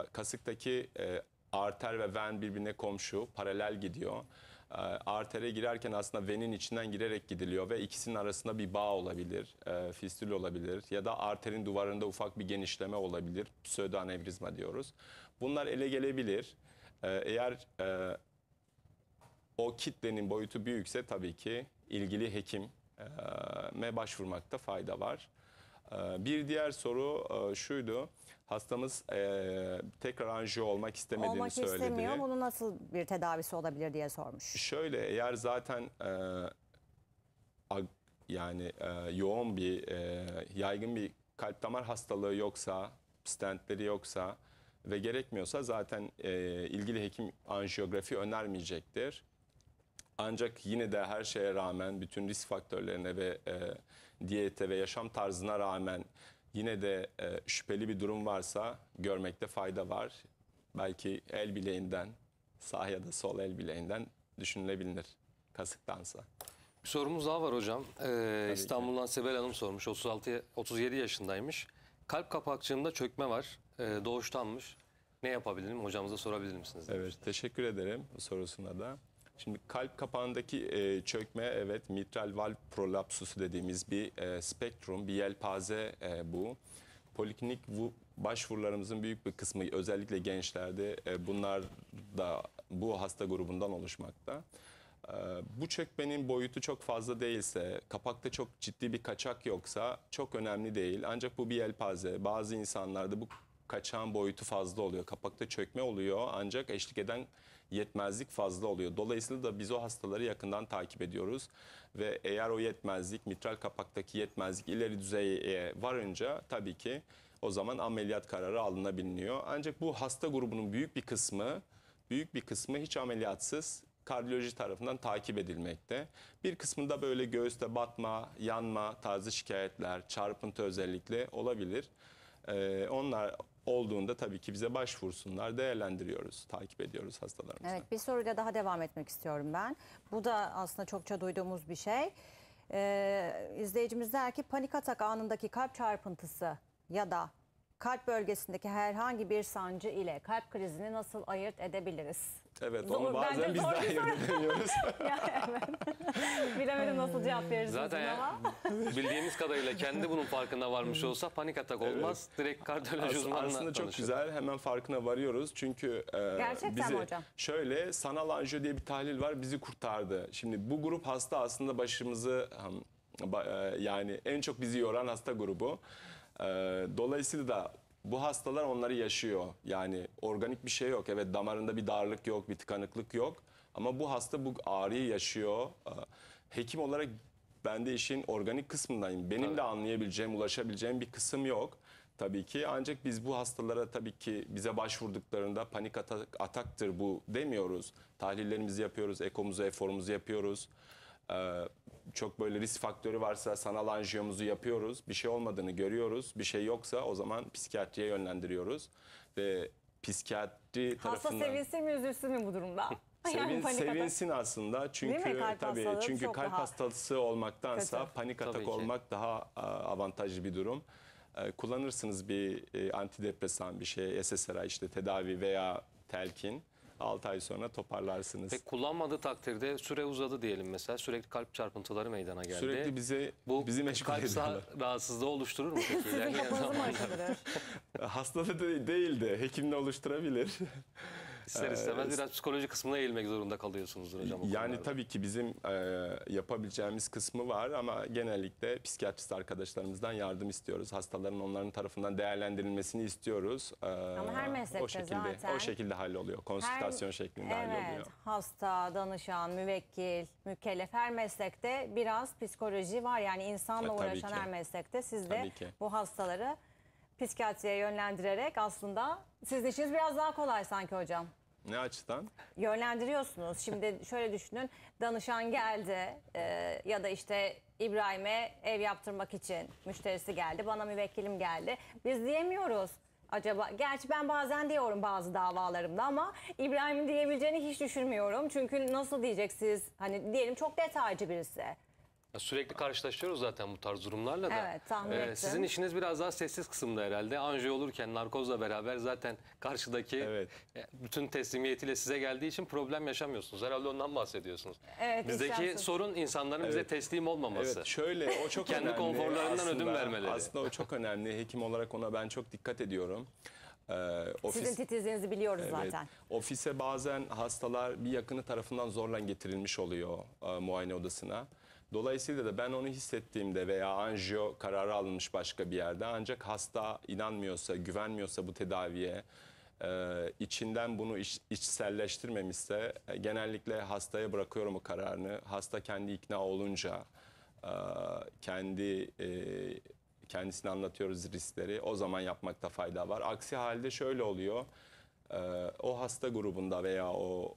e, kasıktaki e, arter ve ven birbirine komşu, paralel gidiyor. Ee, artere girerken aslında venin içinden girerek gidiliyor ve ikisinin arasında bir bağ olabilir, e, fistül olabilir ya da arterin duvarında ufak bir genişleme olabilir. Pseudoanevrizma diyoruz. Bunlar ele gelebilir. Ee, eğer e, o kitlenin boyutu büyükse tabii ki ilgili hekim me e, başvurmakta fayda var. Ee, bir diğer soru e, şuydu. Hastamız e, tekrar anjiyo olmak istemediğini olmak söyledi. Olmak istemiyor. Bunun nasıl bir tedavisi olabilir diye sormuş. Şöyle eğer zaten e, yani yoğun bir yaygın bir kalp damar hastalığı yoksa, stentleri yoksa ve gerekmiyorsa zaten ilgili hekim anjiyografi önermeyecektir. Ancak yine de her şeye rağmen bütün risk faktörlerine ve e, diyete ve yaşam tarzına rağmen yine de e, şüpheli bir durum varsa görmekte fayda var. Belki el bileğinden, sağ ya da sol el bileğinden düşünülebilir kasıktansa. Bir sorumuz daha var hocam. Ee, İstanbul'dan ki. Sibel Hanım sormuş. 36 37 yaşındaymış. Kalp kapakçığımda çökme var. Ee, doğuştanmış. Ne yapabilirim? Hocamıza sorabilir misiniz? Evet, demişler. teşekkür ederim bu sorusuna da. Şimdi kalp kapağındaki e, çökme evet mitral valv prolapsusu dediğimiz bir e, spektrum, bir yelpaze e, bu. Poliklinik bu, başvurularımızın büyük bir kısmı özellikle gençlerde e, bunlar da bu hasta grubundan oluşmakta. E, bu çökmenin boyutu çok fazla değilse, kapakta çok ciddi bir kaçak yoksa çok önemli değil. Ancak bu bir yelpaze. Bazı insanlarda bu kaçağın boyutu fazla oluyor. Kapakta çökme oluyor ancak eşlik eden yetmezlik fazla oluyor. Dolayısıyla da biz o hastaları yakından takip ediyoruz ve eğer o yetmezlik mitral kapaktaki yetmezlik ileri düzeye varınca tabii ki o zaman ameliyat kararı alınabiliyor. Ancak bu hasta grubunun büyük bir kısmı büyük bir kısmı hiç ameliyatsız kardiyoloji tarafından takip edilmekte. Bir kısmında böyle göğüste batma, yanma tarzı şikayetler, çarpıntı özellikle olabilir. Ee, onlar olduğunda tabii ki bize başvursunlar, değerlendiriyoruz, takip ediyoruz hastalarımızı. Evet bir soruyla daha devam etmek istiyorum ben. Bu da aslında çokça duyduğumuz bir şey. Ee, izleyicimiz der ki panik atak anındaki kalp çarpıntısı ya da kalp bölgesindeki herhangi bir sancı ile kalp krizini nasıl ayırt edebiliriz? Evet zor, onu bazen biz daha iyi öğrenemiyoruz. evet. Bilemedim nasıl cevap veririz Zaten ama. bildiğimiz kadarıyla kendi bunun farkına varmış olsa panik atak olmaz. Evet. Direkt kardiyoloji uzmanına Aslında tanışır. çok güzel hemen farkına varıyoruz. Çünkü e, Gerçekten bizi, hocam? Şöyle sanal anjiyo diye bir tahlil var bizi kurtardı. Şimdi bu grup hasta aslında başımızı e, yani en çok bizi yoran hasta grubu. E, dolayısıyla da bu hastalar onları yaşıyor. Yani organik bir şey yok. Evet damarında bir darlık yok, bir tıkanıklık yok. Ama bu hasta bu ağrıyı yaşıyor. Ee, hekim olarak ben de işin organik kısmındayım. Benim evet. de anlayabileceğim, ulaşabileceğim bir kısım yok tabii ki. Ancak biz bu hastalara tabii ki bize başvurduklarında panik atak, ataktır bu demiyoruz. Tahlillerimizi yapıyoruz, ekomuzu, eforumuzu yapıyoruz. Ee, çok böyle risk faktörü varsa sanal anjiyomuzu yapıyoruz. Bir şey olmadığını görüyoruz. Bir şey yoksa o zaman psikiyatriye yönlendiriyoruz. Ve psikiyatri Hasta tarafından... sevinsin mi üzülsün mü bu durumda? Sevin, yani sevinsin atak. aslında çünkü tabii çünkü kalp hastalığı olmaktansa kötü. panik atak olmak daha e, avantajlı bir durum. E, kullanırsınız bir e, antidepresan bir şey, SSRI işte tedavi veya telkin. 6 ay sonra toparlarsınız. Peki kullanmadığı takdirde süre uzadı diyelim mesela. Sürekli kalp çarpıntıları meydana geldi. Sürekli bizi Bu bizi meşgul kalp ediyorlar. rahatsızlığı oluşturur mu peki? Sizin yani mı aşındırır? Hastada değil de hekimle oluşturabilir ister ee, istemez biraz psikoloji kısmına eğilmek zorunda kalıyorsunuzdur hocam. Yani tabii ki bizim e, yapabileceğimiz kısmı var ama genellikle psikiyatrist arkadaşlarımızdan yardım istiyoruz. Hastaların onların tarafından değerlendirilmesini istiyoruz. E, Ama her meslekte o şekilde, zaten. O şekilde halloluyor. Konsültasyon Her- şeklinde halloluyor. Evet, hasta, danışan, müvekkil, mükellef her meslekte biraz psikoloji var. Yani insanla E, tabii uğraşan ki. her meslekte siz de bu hastaları psikiyatriye yönlendirerek aslında sizin işiniz biraz daha kolay sanki hocam. Ne açıdan? Yönlendiriyorsunuz. Şimdi şöyle düşünün. Danışan geldi e, ya da işte İbrahim'e ev yaptırmak için müşterisi geldi. Bana müvekkilim geldi. Biz diyemiyoruz acaba? Gerçi ben bazen diyorum bazı davalarımda ama İbrahim'in diyebileceğini hiç düşünmüyorum. Çünkü nasıl diyeceksiniz? Hani diyelim çok detaycı birisi. Ya Sürekli karşılaşıyoruz zaten bu tarz durumlarla da. Evet, tahmin ee, ettim. Sizin işiniz biraz daha sessiz kısımda herhalde. Anjiyo olurken narkozla beraber zaten karşıdaki Evet. E, bütün teslimiyetiyle size geldiği için problem yaşamıyorsunuz. Herhalde ondan bahsediyorsunuz. Evet, Bizdeki sorun insanların bize teslim olmaması. Evet şöyle o çok Kendi önemli. konforlarından Aslında- ödün vermeleri. Aslında o çok önemli. Hekim olarak ona ben çok dikkat ediyorum. Ee, ofis, Sizin titizliğinizi biliyoruz Evet. zaten. Ofise bazen hastalar bir yakını tarafından zorla getirilmiş oluyor e, muayene odasına. Dolayısıyla da ben onu hissettiğimde veya anjiyo kararı alınmış başka bir yerde ancak hasta inanmıyorsa, güvenmiyorsa bu tedaviye, e, içinden bunu iç, içselleştirmemişse e, genellikle hastaya bırakıyorum o kararını. Hasta kendi ikna olunca e, kendi e, kendisine anlatıyoruz riskleri. O zaman yapmakta fayda var. Aksi halde şöyle oluyor. o hasta grubunda veya o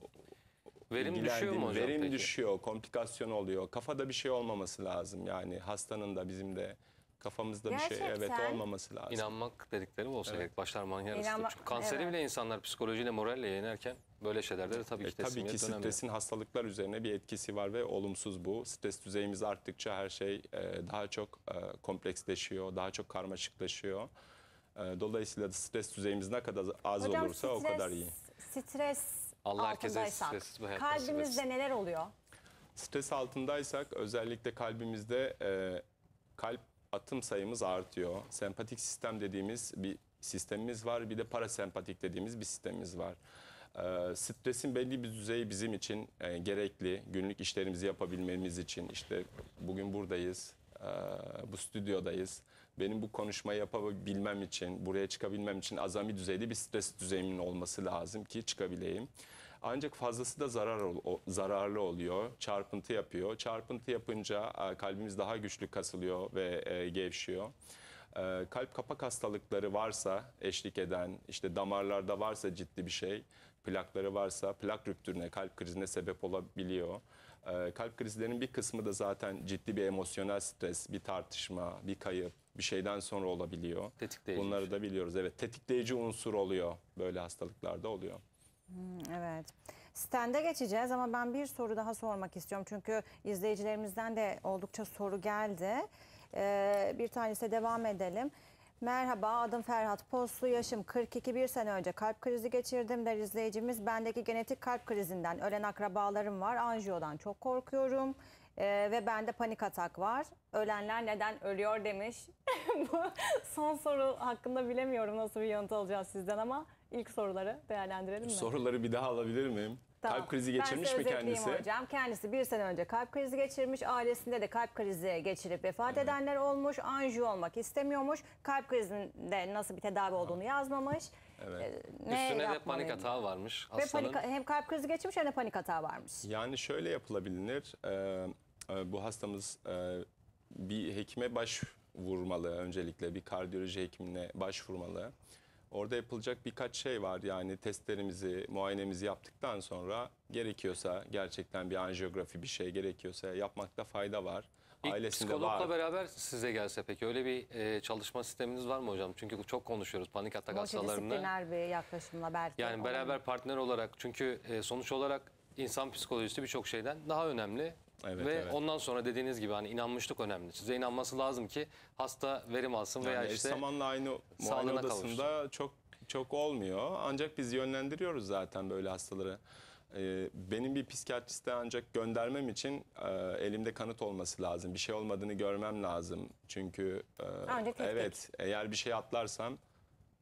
Verim düşüyor mu hocam Verim peki? düşüyor, komplikasyon oluyor. Kafada bir şey olmaması lazım yani hastanın da bizim de kafamızda bir şey evet olmaması lazım. İnanmak dedikleri olsa Evet. gerek. Başlar manyak arasıdır. Kanseri Evet. bile insanlar psikolojiyle, moralle yenerken böyle şeylerde de tabii e, ki E, tabii ki teslimiyet stresin hastalıklar üzerine bir etkisi var ve olumsuz bu. Stres düzeyimiz arttıkça her şey e, daha çok e, kompleksleşiyor, daha çok karmaşıklaşıyor. E, Dolayısıyla stres düzeyimiz ne kadar az Hocam olursa o kadar iyi. stres Allah herkese altındaysak, bir hayat kalbimizde neler oluyor? Stres altındaysak özellikle kalbimizde e, kalp atım sayımız artıyor. Sempatik sistem dediğimiz bir sistemimiz var. Bir de parasempatik dediğimiz bir sistemimiz var. E, stresin belli bir düzeyi bizim için e, gerekli. Günlük işlerimizi yapabilmemiz için işte bugün buradayız. e, bu stüdyodayız. Benim bu konuşmayı yapabilmem için, buraya çıkabilmem için azami düzeyde bir stres düzeyimin olması lazım ki çıkabileyim. Ancak fazlası da zarar zararlı oluyor. Çarpıntı yapıyor. Çarpıntı yapınca e, kalbimiz daha güçlü kasılıyor ve e, gevşiyor e, kalp kapak hastalıkları varsa eşlik eden işte damarlarda varsa ciddi bir şey plakları varsa plak rüptürüne kalp krizine sebep olabiliyor. Kalp krizlerinin bir kısmı da zaten ciddi bir emosyonel stres, bir tartışma, bir kayıp bir şeyden sonra olabiliyor. Tetikleyici. Bunları şey. da biliyoruz. Evet tetikleyici unsur oluyor böyle hastalıklarda oluyor. Hmm, evet. Stende geçeceğiz ama ben bir soru daha sormak istiyorum. Çünkü izleyicilerimizden de oldukça soru geldi. Ee, bir tanesi devam edelim. Merhaba adım Ferhat Poslu yaşım 42 bir sene önce kalp krizi geçirdim der izleyicimiz. Bendeki genetik kalp krizinden ölen akrabalarım var anjiyodan çok korkuyorum. Ee, ve bende panik atak var. Ölenler neden ölüyor demiş. Bu son soru hakkında bilemiyorum nasıl bir yanıt alacağız sizden ama ilk soruları değerlendirelim mi? Soruları bir daha alabilir miyim? Tamam. Kalp krizi geçirmiş ben mi kendisi? hocam. Kendisi bir sene önce kalp krizi geçirmiş. Ailesinde de kalp krizi geçirip vefat evet. edenler olmuş. Anjiyo olmak istemiyormuş. Kalp krizinde nasıl bir tedavi olduğunu yazmamış. Evet. Ee, ne Üstüne de panik hata varmış. Ve panik, hem kalp krizi geçirmiş hem de panik hata varmış. Yani şöyle yapılabilir. Ee, ee, bu hastamız e, bir hekime başvurmalı öncelikle bir kardiyoloji hekimine başvurmalı. Orada yapılacak birkaç şey var yani testlerimizi, muayenemizi yaptıktan sonra gerekiyorsa gerçekten bir anjiyografi bir şey gerekiyorsa yapmakta fayda var. Ailesinde psikologla var. beraber size gelse peki öyle bir e, çalışma sisteminiz var mı hocam? Çünkü çok konuşuyoruz panik atak hastalarında. bir yaklaşımla belki. Yani beraber partner olarak çünkü e, sonuç olarak insan psikolojisi birçok şeyden daha önemli. Evet, Ve evet. ondan sonra dediğiniz gibi hani inanmışlık önemli. Size inanması lazım ki hasta verim alsın yani veya işte zamanla aynı muayene odasında kavuşsun. çok çok olmuyor. Ancak biz yönlendiriyoruz zaten böyle hastaları. Ee, benim bir psikiyatriste ancak göndermem için e, elimde kanıt olması lazım. Bir şey olmadığını görmem lazım. Çünkü e, evet tek. eğer bir şey atlarsam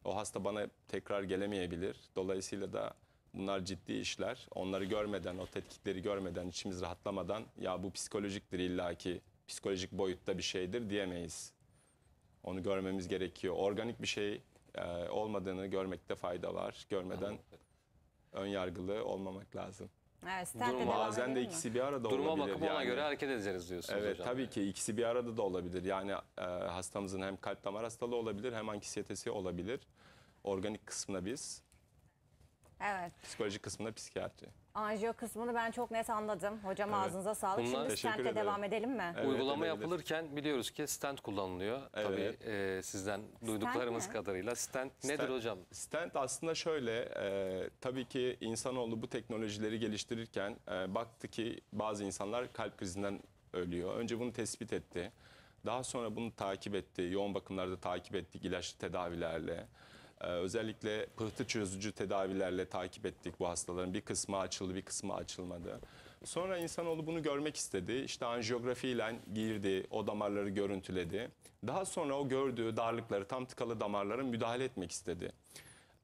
o hasta bana tekrar gelemeyebilir. Dolayısıyla da Bunlar ciddi işler. Onları görmeden, o tetkikleri görmeden, içimiz rahatlamadan ya bu psikolojiktir illaki, psikolojik boyutta bir şeydir diyemeyiz. Onu görmemiz gerekiyor. Organik bir şey e, olmadığını görmekte fayda var. Görmeden ön yargılı olmamak lazım. Evet, Duruma- Bazen de ikisi bir arada Duruma olabilir. bakıp ona göre hareket edeceğiz diyorsunuz Evet hocam. tabii ki ikisi bir arada da olabilir. Yani e, hastamızın hem kalp damar hastalığı olabilir hem anksiyetesi olabilir. Organik kısmına biz Evet. Psikolojik kısmında psikiyatri. Anjiyo kısmını ben çok net anladım. Hocam evet. ağzınıza sağlık. Bunlar, Şimdi stente devam edelim mi? Evet, Uygulama edelim. yapılırken biliyoruz ki stent kullanılıyor. Evet. Tabii e, sizden stent duyduklarımız mi? kadarıyla. Stent, stent nedir hocam? Stent aslında şöyle. E, tabii ki insanoğlu bu teknolojileri geliştirirken e, baktı ki bazı insanlar kalp krizinden ölüyor. Önce bunu tespit etti. Daha sonra bunu takip etti. Yoğun bakımlarda takip etti ilaçlı tedavilerle. Ee, özellikle pıhtı çözücü tedavilerle takip ettik bu hastaların. Bir kısmı açıldı, bir kısmı açılmadı. Sonra insanoğlu bunu görmek istedi. İşte anjiyografiyle girdi, o damarları görüntüledi. Daha sonra o gördüğü darlıkları, tam tıkalı damarları müdahale etmek istedi.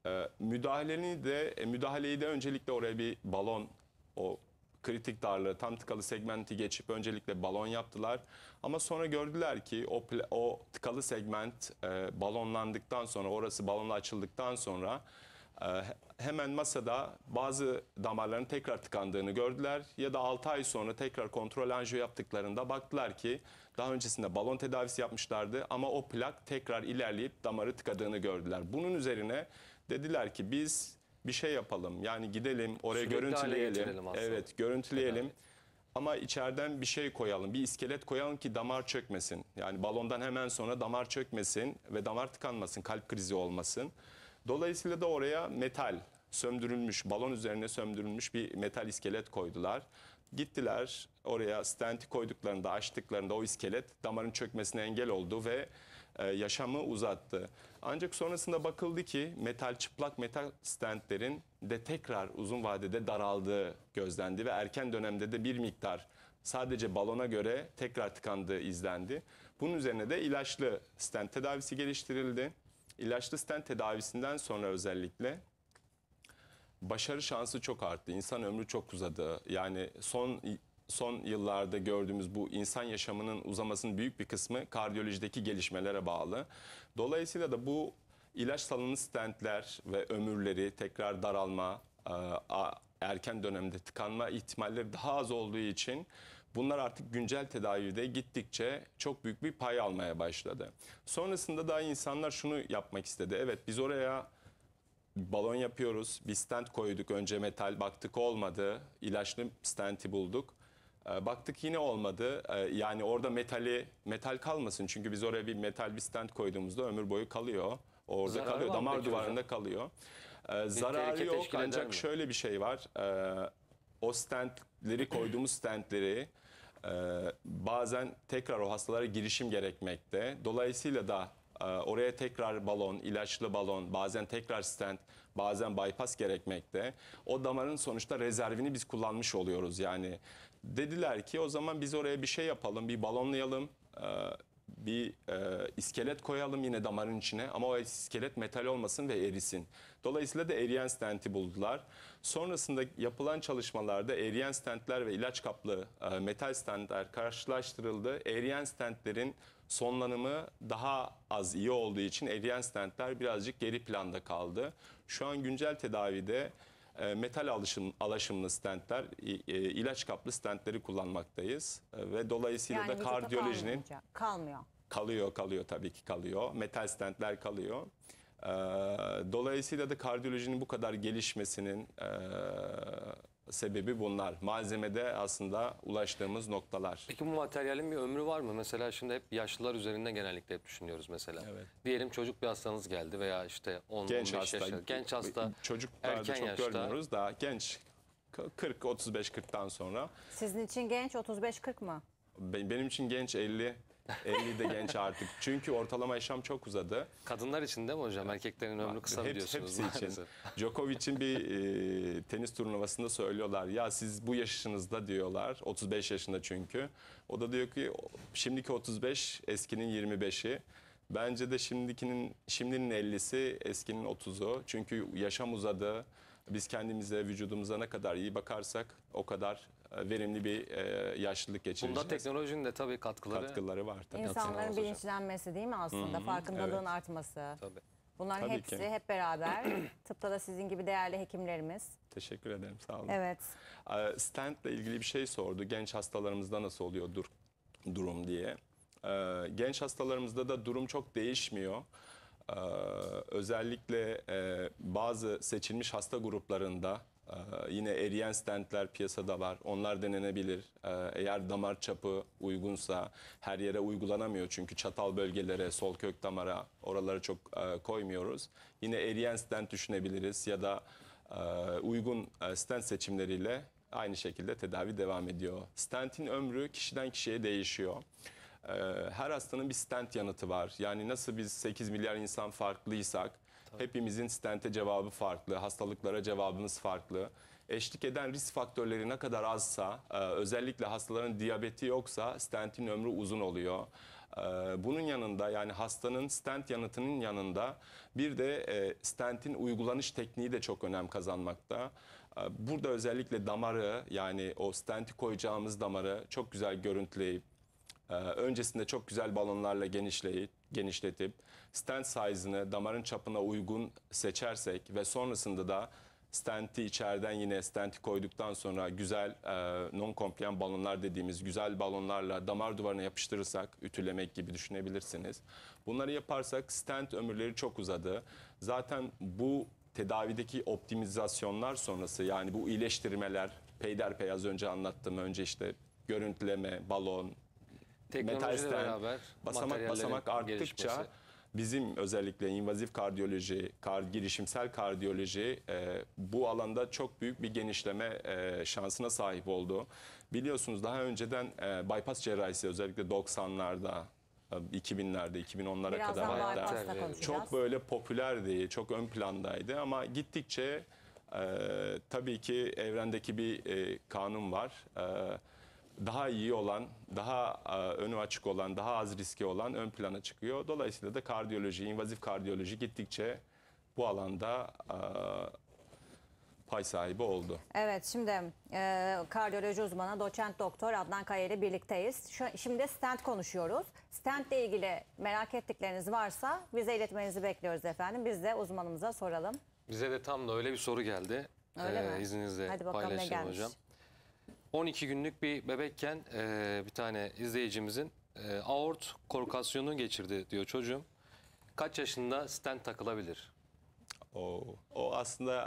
Ee, müdahaleni de e, müdahaleyi de öncelikle oraya bir balon o kritik darlığı, tam tıkalı segmenti geçip öncelikle balon yaptılar. Ama sonra gördüler ki o, o tıkalı segment e, balonlandıktan sonra, orası balonla açıldıktan sonra e, hemen masada bazı damarların tekrar tıkandığını gördüler. Ya da 6 ay sonra tekrar kontrol anjiyo yaptıklarında baktılar ki daha öncesinde balon tedavisi yapmışlardı ama o plak tekrar ilerleyip damarı tıkadığını gördüler. Bunun üzerine dediler ki biz bir şey yapalım. Yani gidelim oraya Sürekli görüntüleyelim. Evet görüntüleyelim. Ama içeriden bir şey koyalım, bir iskelet koyalım ki damar çökmesin. Yani balondan hemen sonra damar çökmesin ve damar tıkanmasın, kalp krizi olmasın. Dolayısıyla da oraya metal sömdürülmüş, balon üzerine sömdürülmüş bir metal iskelet koydular. Gittiler oraya stenti koyduklarında, açtıklarında o iskelet damarın çökmesine engel oldu ve e, yaşamı uzattı. Ancak sonrasında bakıldı ki metal çıplak metal stentlerin de tekrar uzun vadede daraldığı gözlendi ve erken dönemde de bir miktar sadece balona göre tekrar tıkandığı izlendi. Bunun üzerine de ilaçlı stent tedavisi geliştirildi. İlaçlı stent tedavisinden sonra özellikle başarı şansı çok arttı. İnsan ömrü çok uzadı. Yani son son yıllarda gördüğümüz bu insan yaşamının uzamasının büyük bir kısmı kardiyolojideki gelişmelere bağlı. Dolayısıyla da bu ilaç salını stentler ve ömürleri tekrar daralma, e, erken dönemde tıkanma ihtimalleri daha az olduğu için bunlar artık güncel tedavide gittikçe çok büyük bir pay almaya başladı. Sonrasında daha insanlar şunu yapmak istedi. Evet biz oraya balon yapıyoruz. Bir stent koyduk önce metal baktık olmadı. İlaçlı stenti bulduk. Ee, baktık yine olmadı. Ee, yani orada metali metal kalmasın. Çünkü biz oraya bir metal bir stand koyduğumuzda ömür boyu kalıyor. Orada Zararı kalıyor. Damar duvarında hocam? kalıyor. Ee, zararı yok ancak şöyle bir şey var. o stentleri koyduğumuz stentleri e, bazen tekrar o hastalara girişim gerekmekte. Dolayısıyla da e, oraya tekrar balon, ilaçlı balon, bazen tekrar stent, bazen bypass gerekmekte. O damarın sonuçta rezervini biz kullanmış oluyoruz. Yani Dediler ki o zaman biz oraya bir şey yapalım, bir balonlayalım, e, bir e, iskelet koyalım yine damarın içine ama o iskelet metal olmasın ve erisin. Dolayısıyla da eriyen stenti buldular. Sonrasında yapılan çalışmalarda eriyen stentler ve ilaç kaplı e, metal stentler karşılaştırıldı. Eriyen stentlerin sonlanımı daha az iyi olduğu için eriyen stentler birazcık geri planda kaldı. Şu an güncel tedavide e, metal alışım, alaşımlı stentler, e, ilaç kaplı stentleri kullanmaktayız. E, ve dolayısıyla yani da kardiyolojinin... Kalmıyor. Kalıyor, kalıyor tabii ki kalıyor. Metal stentler kalıyor. Dolayısıyla da kardiyolojinin bu kadar gelişmesinin sebebi bunlar. Malzemede aslında ulaştığımız noktalar. Peki bu materyalin bir ömrü var mı? Mesela şimdi hep yaşlılar üzerinde genellikle hep düşünüyoruz mesela. Evet. Diyelim çocuk bir hastanız geldi veya işte 10 genç 15 hasta, yaşında. Genç hasta. Çocuklarda çok yaşta. görmüyoruz daha genç 40 35 40'tan sonra. Sizin için genç 35 40 mı? Benim için genç 50 50 de genç artık. Çünkü ortalama yaşam çok uzadı. Kadınlar için değil mi hocam? Erkeklerin ömrü kısa Hep, biliyorsunuz. Hepsi maalesef. için. Djokovic'in bir e, tenis turnuvasında söylüyorlar. Ya siz bu yaşınızda diyorlar. 35 yaşında çünkü. O da diyor ki şimdiki 35 eskinin 25'i. Bence de şimdikinin şimdinin 50'si eskinin 30'u. Çünkü yaşam uzadı. Biz kendimize, vücudumuza ne kadar iyi bakarsak o kadar e, verimli bir e, yaşlılık geçireceğiz. Bunda teknolojinin de tabii katkıları, katkıları var. Tabii. İnsanların bilinçlenmesi değil mi aslında? Hı -hı. Farkındalığın evet. artması. Tabii. Bunların Tabii hepsi ki. hep beraber. Tıpta da sizin gibi değerli hekimlerimiz. Teşekkür ederim sağ olun. Evet. Ee, Stent ile ilgili bir şey sordu. Genç hastalarımızda nasıl oluyor dur durum diye. Ee, genç hastalarımızda da durum çok değişmiyor. Ee, özellikle e, bazı seçilmiş hasta gruplarında ee, yine eriyen stentler piyasada var. Onlar denenebilir. Ee, eğer damar çapı uygunsa her yere uygulanamıyor çünkü çatal bölgelere, sol kök damara oraları çok e, koymuyoruz. Yine eriyen stent düşünebiliriz ya da e, uygun e, stent seçimleriyle aynı şekilde tedavi devam ediyor. Stentin ömrü kişiden kişiye değişiyor ee, her hastanın bir stent yanıtı var. Yani nasıl biz 8 milyar insan farklıysak Tabii. Hepimizin stente cevabı farklı, hastalıklara cevabımız farklı. Eşlik eden risk faktörleri ne kadar azsa, e, özellikle hastaların diyabeti yoksa stentin ömrü uzun oluyor. E, bunun yanında yani hastanın stent yanıtının yanında bir de e, stentin uygulanış tekniği de çok önem kazanmakta. Burada özellikle damarı yani o stenti koyacağımız damarı çok güzel görüntüleyip öncesinde çok güzel balonlarla genişleyip genişletip stent size'ını damarın çapına uygun seçersek ve sonrasında da stenti içeriden yine stenti koyduktan sonra güzel e, non-compliant balonlar dediğimiz güzel balonlarla damar duvarına yapıştırırsak ütülemek gibi düşünebilirsiniz. Bunları yaparsak stent ömürleri çok uzadı. Zaten bu tedavideki optimizasyonlar sonrası yani bu iyileştirmeler peyderpey az önce anlattım. Önce işte görüntüleme, balon, Teknolojiyle beraber basamak basamak arttıkça gelişmesi. bizim özellikle invazif kardiyoloji, kar, girişimsel kardiyoloji e, bu alanda çok büyük bir genişleme e, şansına sahip oldu. Biliyorsunuz daha önceden e, bypass cerrahisi özellikle 90'larda 2000'lerde, e, 2010'lara Biraz kadar hatta çok böyle popülerdi, çok ön plandaydı ama gittikçe e, tabii ki evrendeki bir e, kanun var. E, daha iyi olan, daha e, önü açık olan, daha az riski olan ön plana çıkıyor. Dolayısıyla da kardiyoloji, invazif kardiyoloji gittikçe bu alanda e, pay sahibi oldu. Evet şimdi e, kardiyoloji uzmanı doçent doktor Adnan Kaya ile birlikteyiz. Şu, şimdi stent konuşuyoruz. Stent ile ilgili merak ettikleriniz varsa bize iletmenizi bekliyoruz efendim. Biz de uzmanımıza soralım. Bize de tam da öyle bir soru geldi. Öyle ee, mi? İzninizle Hadi bakalım, paylaşayım hocam. 12 günlük bir bebekken e, bir tane izleyicimizin e, aort korkasyonu geçirdi diyor çocuğum. Kaç yaşında stent takılabilir? O, o aslında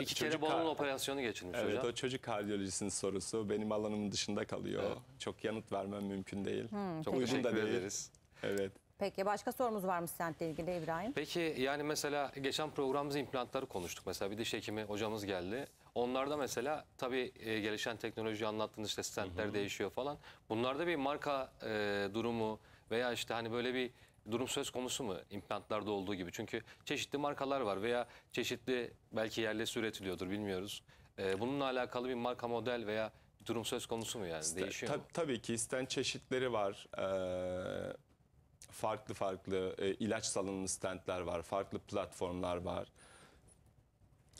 e, çocuk kere balon operasyonu geçirmiş evet, hocam. Evet o çocuk kardiyolojisinin sorusu benim alanımın dışında kalıyor. Evet. Çok yanıt vermem mümkün değil. Hmm, Çok uygun da değil. Ederiz. Evet. Peki başka sorumuz var mı stentle ilgili İbrahim? Peki yani mesela geçen programımızda implantları konuştuk. Mesela bir diş hekimi hocamız geldi. Onlarda mesela tabii e, gelişen teknoloji anlattığınız işte stentler değişiyor falan. Bunlarda bir marka e, durumu veya işte hani böyle bir durum söz konusu mu implantlarda olduğu gibi? Çünkü çeşitli markalar var veya çeşitli belki yerlesi üretiliyordur bilmiyoruz. E, bununla alakalı bir marka model veya bir durum söz konusu mu yani Sten, değişiyor tab Tabii ki stent çeşitleri var. Ee, farklı farklı e, ilaç salınımlı stentler var, farklı platformlar var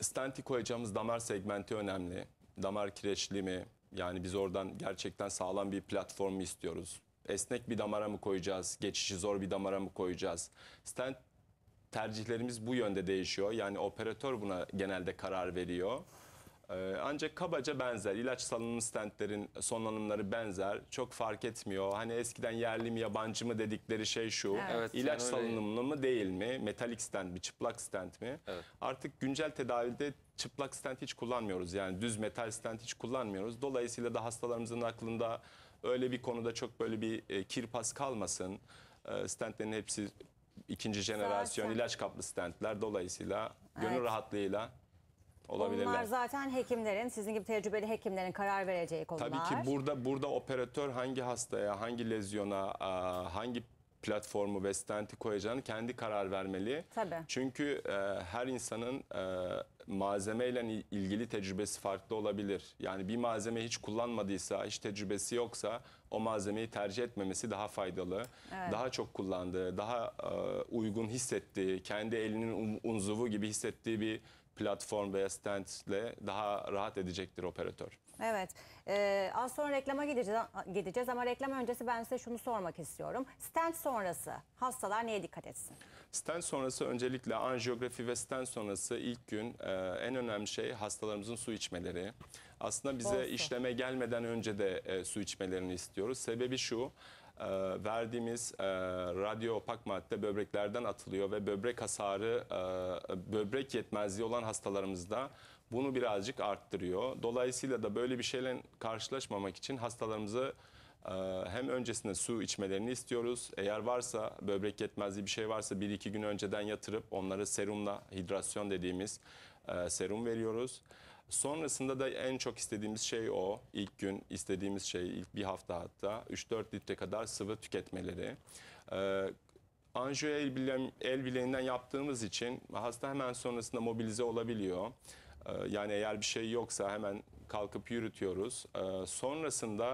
stenti koyacağımız damar segmenti önemli. Damar kireçli mi? Yani biz oradan gerçekten sağlam bir platform mu istiyoruz? Esnek bir damara mı koyacağız? Geçişi zor bir damara mı koyacağız? Stent tercihlerimiz bu yönde değişiyor. Yani operatör buna genelde karar veriyor. Ee, ancak kabaca benzer. ilaç salınım stentlerin sonlanımları benzer. Çok fark etmiyor. Hani eskiden yerli mi yabancı mı dedikleri şey şu. Evet, ilaç yani salınımlı mı değil mi? Metalik stent mi? Çıplak stent mi? Evet. Artık güncel tedavide çıplak stent hiç kullanmıyoruz. Yani düz metal stent hiç kullanmıyoruz. Dolayısıyla da hastalarımızın aklında öyle bir konuda çok böyle bir e, kirpas kalmasın. Ee, stentlerin hepsi ikinci jenerasyon Zaten. ilaç kaplı stentler. Dolayısıyla gönül evet. rahatlığıyla olabilirler. Onlar zaten hekimlerin, sizin gibi tecrübeli hekimlerin karar vereceği konular. Tabii ki burada burada operatör hangi hastaya, hangi lezyona, hangi platformu ve stenti koyacağını kendi karar vermeli. Tabii. Çünkü e, her insanın e, malzemeyle ilgili tecrübesi farklı olabilir. Yani bir malzeme hiç kullanmadıysa, hiç tecrübesi yoksa o malzemeyi tercih etmemesi daha faydalı. Evet. Daha çok kullandığı, daha e, uygun hissettiği, kendi elinin um, unzuvu gibi hissettiği bir platform veya standle daha rahat edecektir operatör. Evet. Ee, az sonra reklama gideceğiz, gideceğiz ama reklam öncesi ben size şunu sormak istiyorum. Stent sonrası hastalar neye dikkat etsin? Stent sonrası öncelikle anjiyografi ve stent sonrası ilk gün e, en önemli şey hastalarımızın su içmeleri. Aslında bize Bol işleme gelmeden önce de e, su içmelerini istiyoruz. Sebebi şu, e, verdiğimiz e, radyo opak madde böbreklerden atılıyor ve böbrek hasarı, e, böbrek yetmezliği olan hastalarımızda bunu birazcık arttırıyor. Dolayısıyla da böyle bir şeyle karşılaşmamak için hastalarımızı hem öncesinde su içmelerini istiyoruz. Eğer varsa böbrek yetmezliği bir şey varsa 1-2 gün önceden yatırıp onları serumla hidrasyon dediğimiz serum veriyoruz. Sonrasında da en çok istediğimiz şey o. İlk gün istediğimiz şey ilk bir hafta hatta 3-4 litre kadar sıvı tüketmeleri. Ee, anjiyo el, bileğim, el bileğinden yaptığımız için hasta hemen sonrasında mobilize olabiliyor. Ee, yani eğer bir şey yoksa hemen kalkıp yürütüyoruz. Ee, sonrasında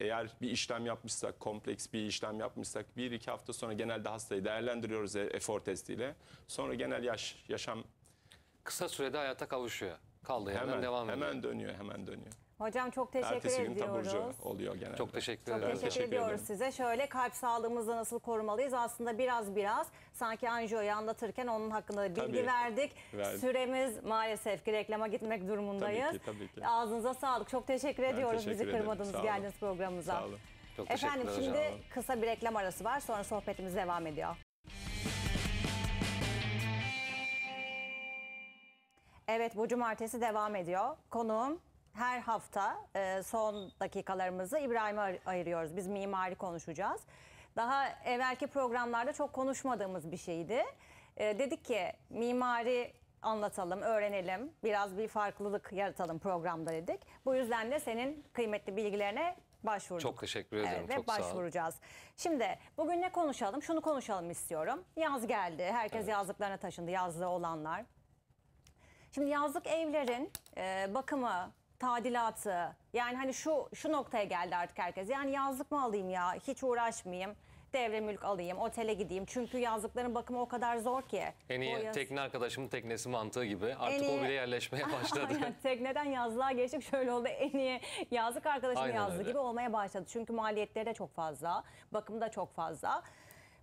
e, eğer bir işlem yapmışsak, kompleks bir işlem yapmışsak bir iki hafta sonra genelde hastayı değerlendiriyoruz e, efor testiyle. Sonra genel yaş, yaşam kısa sürede hayata kavuşuyor. kaldı yerden hemen, devam ediyor. Hemen dönüyor, hemen dönüyor. Hocam çok teşekkür Ertesi gün ediyoruz. oluyor genelde. Çok teşekkür ederim. Çok teşekkür, teşekkür ediyoruz size. Şöyle kalp sağlığımızı nasıl korumalıyız? Aslında biraz biraz sanki anjiyoyu anlatırken onun hakkında bilgi tabii, verdik. verdik. Süremiz maalesef ki reklama gitmek durumundayız. Tabii ki, tabii ki. Ağzınıza sağlık. Çok teşekkür ben ediyoruz teşekkür bizi ederim. kırmadınız geldiniz programımıza. Sağ olun. Çok Efendim şimdi kısa bir reklam arası var sonra sohbetimiz devam ediyor. Evet bu cumartesi devam ediyor. Konuğum her hafta e, son dakikalarımızı İbrahim'e ayırıyoruz. Biz mimari konuşacağız. Daha evvelki programlarda çok konuşmadığımız bir şeydi. E, dedik ki mimari anlatalım, öğrenelim, biraz bir farklılık yaratalım programda dedik. Bu yüzden de senin kıymetli bilgilerine başvurduk. Çok teşekkür ederim. Evet, Çok başvuracağız. Şimdi bugün ne konuşalım? Şunu konuşalım istiyorum. Yaz geldi. Herkes evet. yazlıklarına taşındı. Yazlı olanlar. Şimdi yazlık evlerin e, bakımı, tadilatı yani hani şu şu noktaya geldi artık herkes. Yani yazlık mı alayım ya hiç uğraşmayayım devre mülk alayım, otele gideyim. Çünkü yazlıkların bakımı o kadar zor ki. En iyi yaz... tekne arkadaşımın teknesi mantığı gibi. Artık iyi... o bile yerleşmeye başladı. Aynen, tekneden yazlığa geçtik. Şöyle oldu en iyi yazlık arkadaşım Aynen yazlığı öyle. gibi olmaya başladı. Çünkü maliyetleri de çok fazla, bakımı da çok fazla.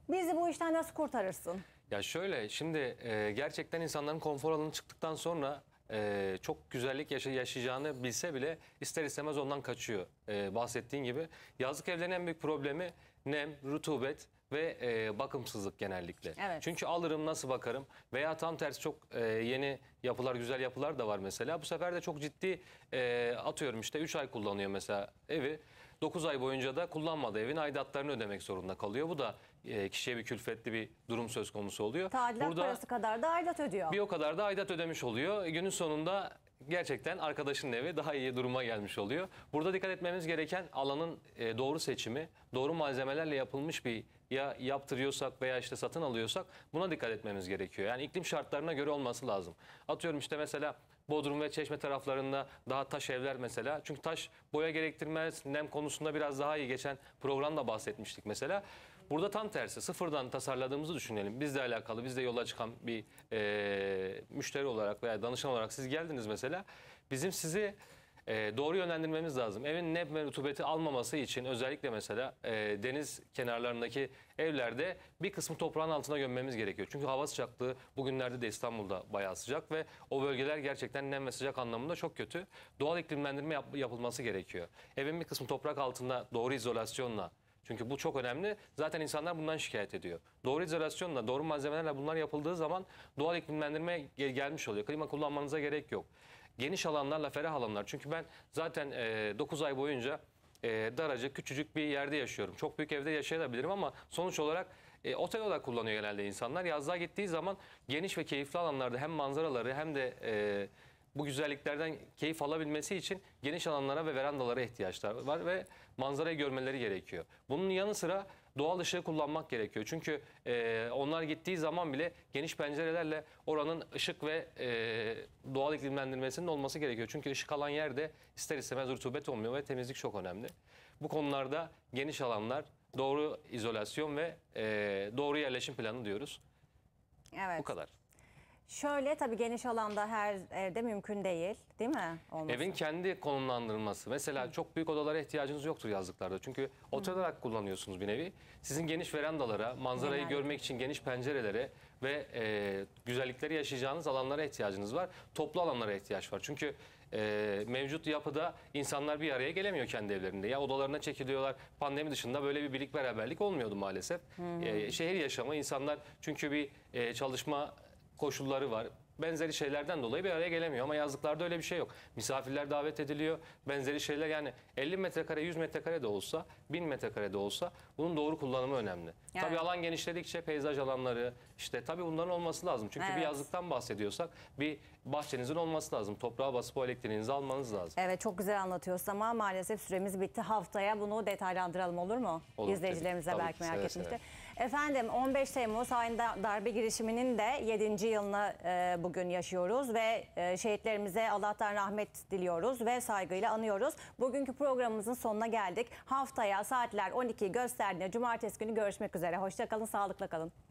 Bizi bu işten nasıl kurtarırsın? Ya şöyle şimdi e, gerçekten insanların konfor alanı çıktıktan sonra e, çok güzellik yaşa yaşayacağını bilse bile ister istemez ondan kaçıyor. E, bahsettiğin gibi yazlık evlerin en büyük problemi nem, rutubet ve e, bakımsızlık genellikle. Evet. Çünkü alırım nasıl bakarım veya tam tersi çok e, yeni yapılar güzel yapılar da var mesela. Bu sefer de çok ciddi e, atıyorum işte 3 ay kullanıyor mesela evi. 9 ay boyunca da kullanmadı evin aidatlarını ödemek zorunda kalıyor. Bu da e, kişiye bir külfetli bir durum söz konusu oluyor. Tadilat Burada parası kadar da aidat ödüyor. Bir o kadar da aidat ödemiş oluyor. E, günün sonunda gerçekten arkadaşın evi daha iyi duruma gelmiş oluyor. Burada dikkat etmemiz gereken alanın e, doğru seçimi, doğru malzemelerle yapılmış bir ya yaptırıyorsak veya işte satın alıyorsak buna dikkat etmemiz gerekiyor. Yani iklim şartlarına göre olması lazım. Atıyorum işte mesela Bodrum ve Çeşme taraflarında daha taş evler mesela. Çünkü taş boya gerektirmez. Nem konusunda biraz daha iyi geçen programda bahsetmiştik mesela. Burada tam tersi sıfırdan tasarladığımızı düşünelim. Bizle alakalı, bizle yola çıkan bir e, müşteri olarak veya danışan olarak siz geldiniz mesela. Bizim sizi e, doğru yönlendirmemiz lazım. Evin nem ve rutubeti almaması için özellikle mesela e, deniz kenarlarındaki evlerde bir kısmı toprağın altına gömmemiz gerekiyor. Çünkü hava sıcaklığı bugünlerde de İstanbul'da bayağı sıcak ve o bölgeler gerçekten nem ve sıcak anlamında çok kötü. Doğal iklimlendirme yap yapılması gerekiyor. Evin bir kısmı toprak altında doğru izolasyonla çünkü bu çok önemli. Zaten insanlar bundan şikayet ediyor. Doğru izolasyonla, doğru malzemelerle bunlar yapıldığı zaman doğal iklimlendirme gel gelmiş oluyor. Klima kullanmanıza gerek yok. Geniş alanlarla, ferah alanlar. Çünkü ben zaten e, 9 ay boyunca e, daracık, küçücük bir yerde yaşıyorum. Çok büyük evde yaşayabilirim ama sonuç olarak e, otel olarak kullanıyor genelde insanlar. Yazlığa gittiği zaman geniş ve keyifli alanlarda hem manzaraları hem de... E, bu güzelliklerden keyif alabilmesi için geniş alanlara ve verandalara ihtiyaçlar var ve manzarayı görmeleri gerekiyor. Bunun yanı sıra doğal ışığı kullanmak gerekiyor. Çünkü e, onlar gittiği zaman bile geniş pencerelerle oranın ışık ve e, doğal iklimlendirmesinin olması gerekiyor. Çünkü ışık alan yerde ister istemez rutubet olmuyor ve temizlik çok önemli. Bu konularda geniş alanlar, doğru izolasyon ve e, doğru yerleşim planı diyoruz. Evet. Bu kadar. Şöyle tabii geniş alanda her evde mümkün değil değil mi? Olması. Evin kendi konumlandırılması. Mesela Hı. çok büyük odalara ihtiyacınız yoktur yazlıklarda. Çünkü oturarak Hı. kullanıyorsunuz bir nevi. Sizin geniş verandalara, manzarayı Genel. görmek için geniş pencerelere ve e, güzellikleri yaşayacağınız alanlara ihtiyacınız var. Toplu alanlara ihtiyaç var. Çünkü e, mevcut yapıda insanlar bir araya gelemiyor kendi evlerinde. Ya odalarına çekiliyorlar. Pandemi dışında böyle bir birlik beraberlik olmuyordu maalesef. hı. E, şehir yaşamı insanlar çünkü bir e, çalışma koşulları var. Benzeri şeylerden dolayı bir araya gelemiyor ama yazlıklarda öyle bir şey yok. Misafirler davet ediliyor. Benzeri şeyler yani 50 metrekare 100 metrekare de olsa 1000 metrekare de olsa bunun doğru kullanımı önemli. Yani. Tabii alan genişledikçe peyzaj alanları işte tabii bunların olması lazım. Çünkü evet. bir yazlıktan bahsediyorsak bir bahçenizin olması lazım. Toprağa basıp o elektriğinizi almanız lazım. Evet çok güzel anlatıyorsun ama maalesef süremiz bitti. Haftaya bunu detaylandıralım olur mu? Olur, İzleyicilerimize tabii, belki tabii, merak etmişti Evet. Efendim 15 Temmuz ayında darbe girişiminin de 7. yılını e, bugün yaşıyoruz ve e, şehitlerimize Allah'tan rahmet diliyoruz ve saygıyla anıyoruz. Bugünkü programımızın sonuna geldik. Haftaya saatler 12 gösterdiğinde cumartesi günü görüşmek üzere. Hoşçakalın, sağlıkla kalın.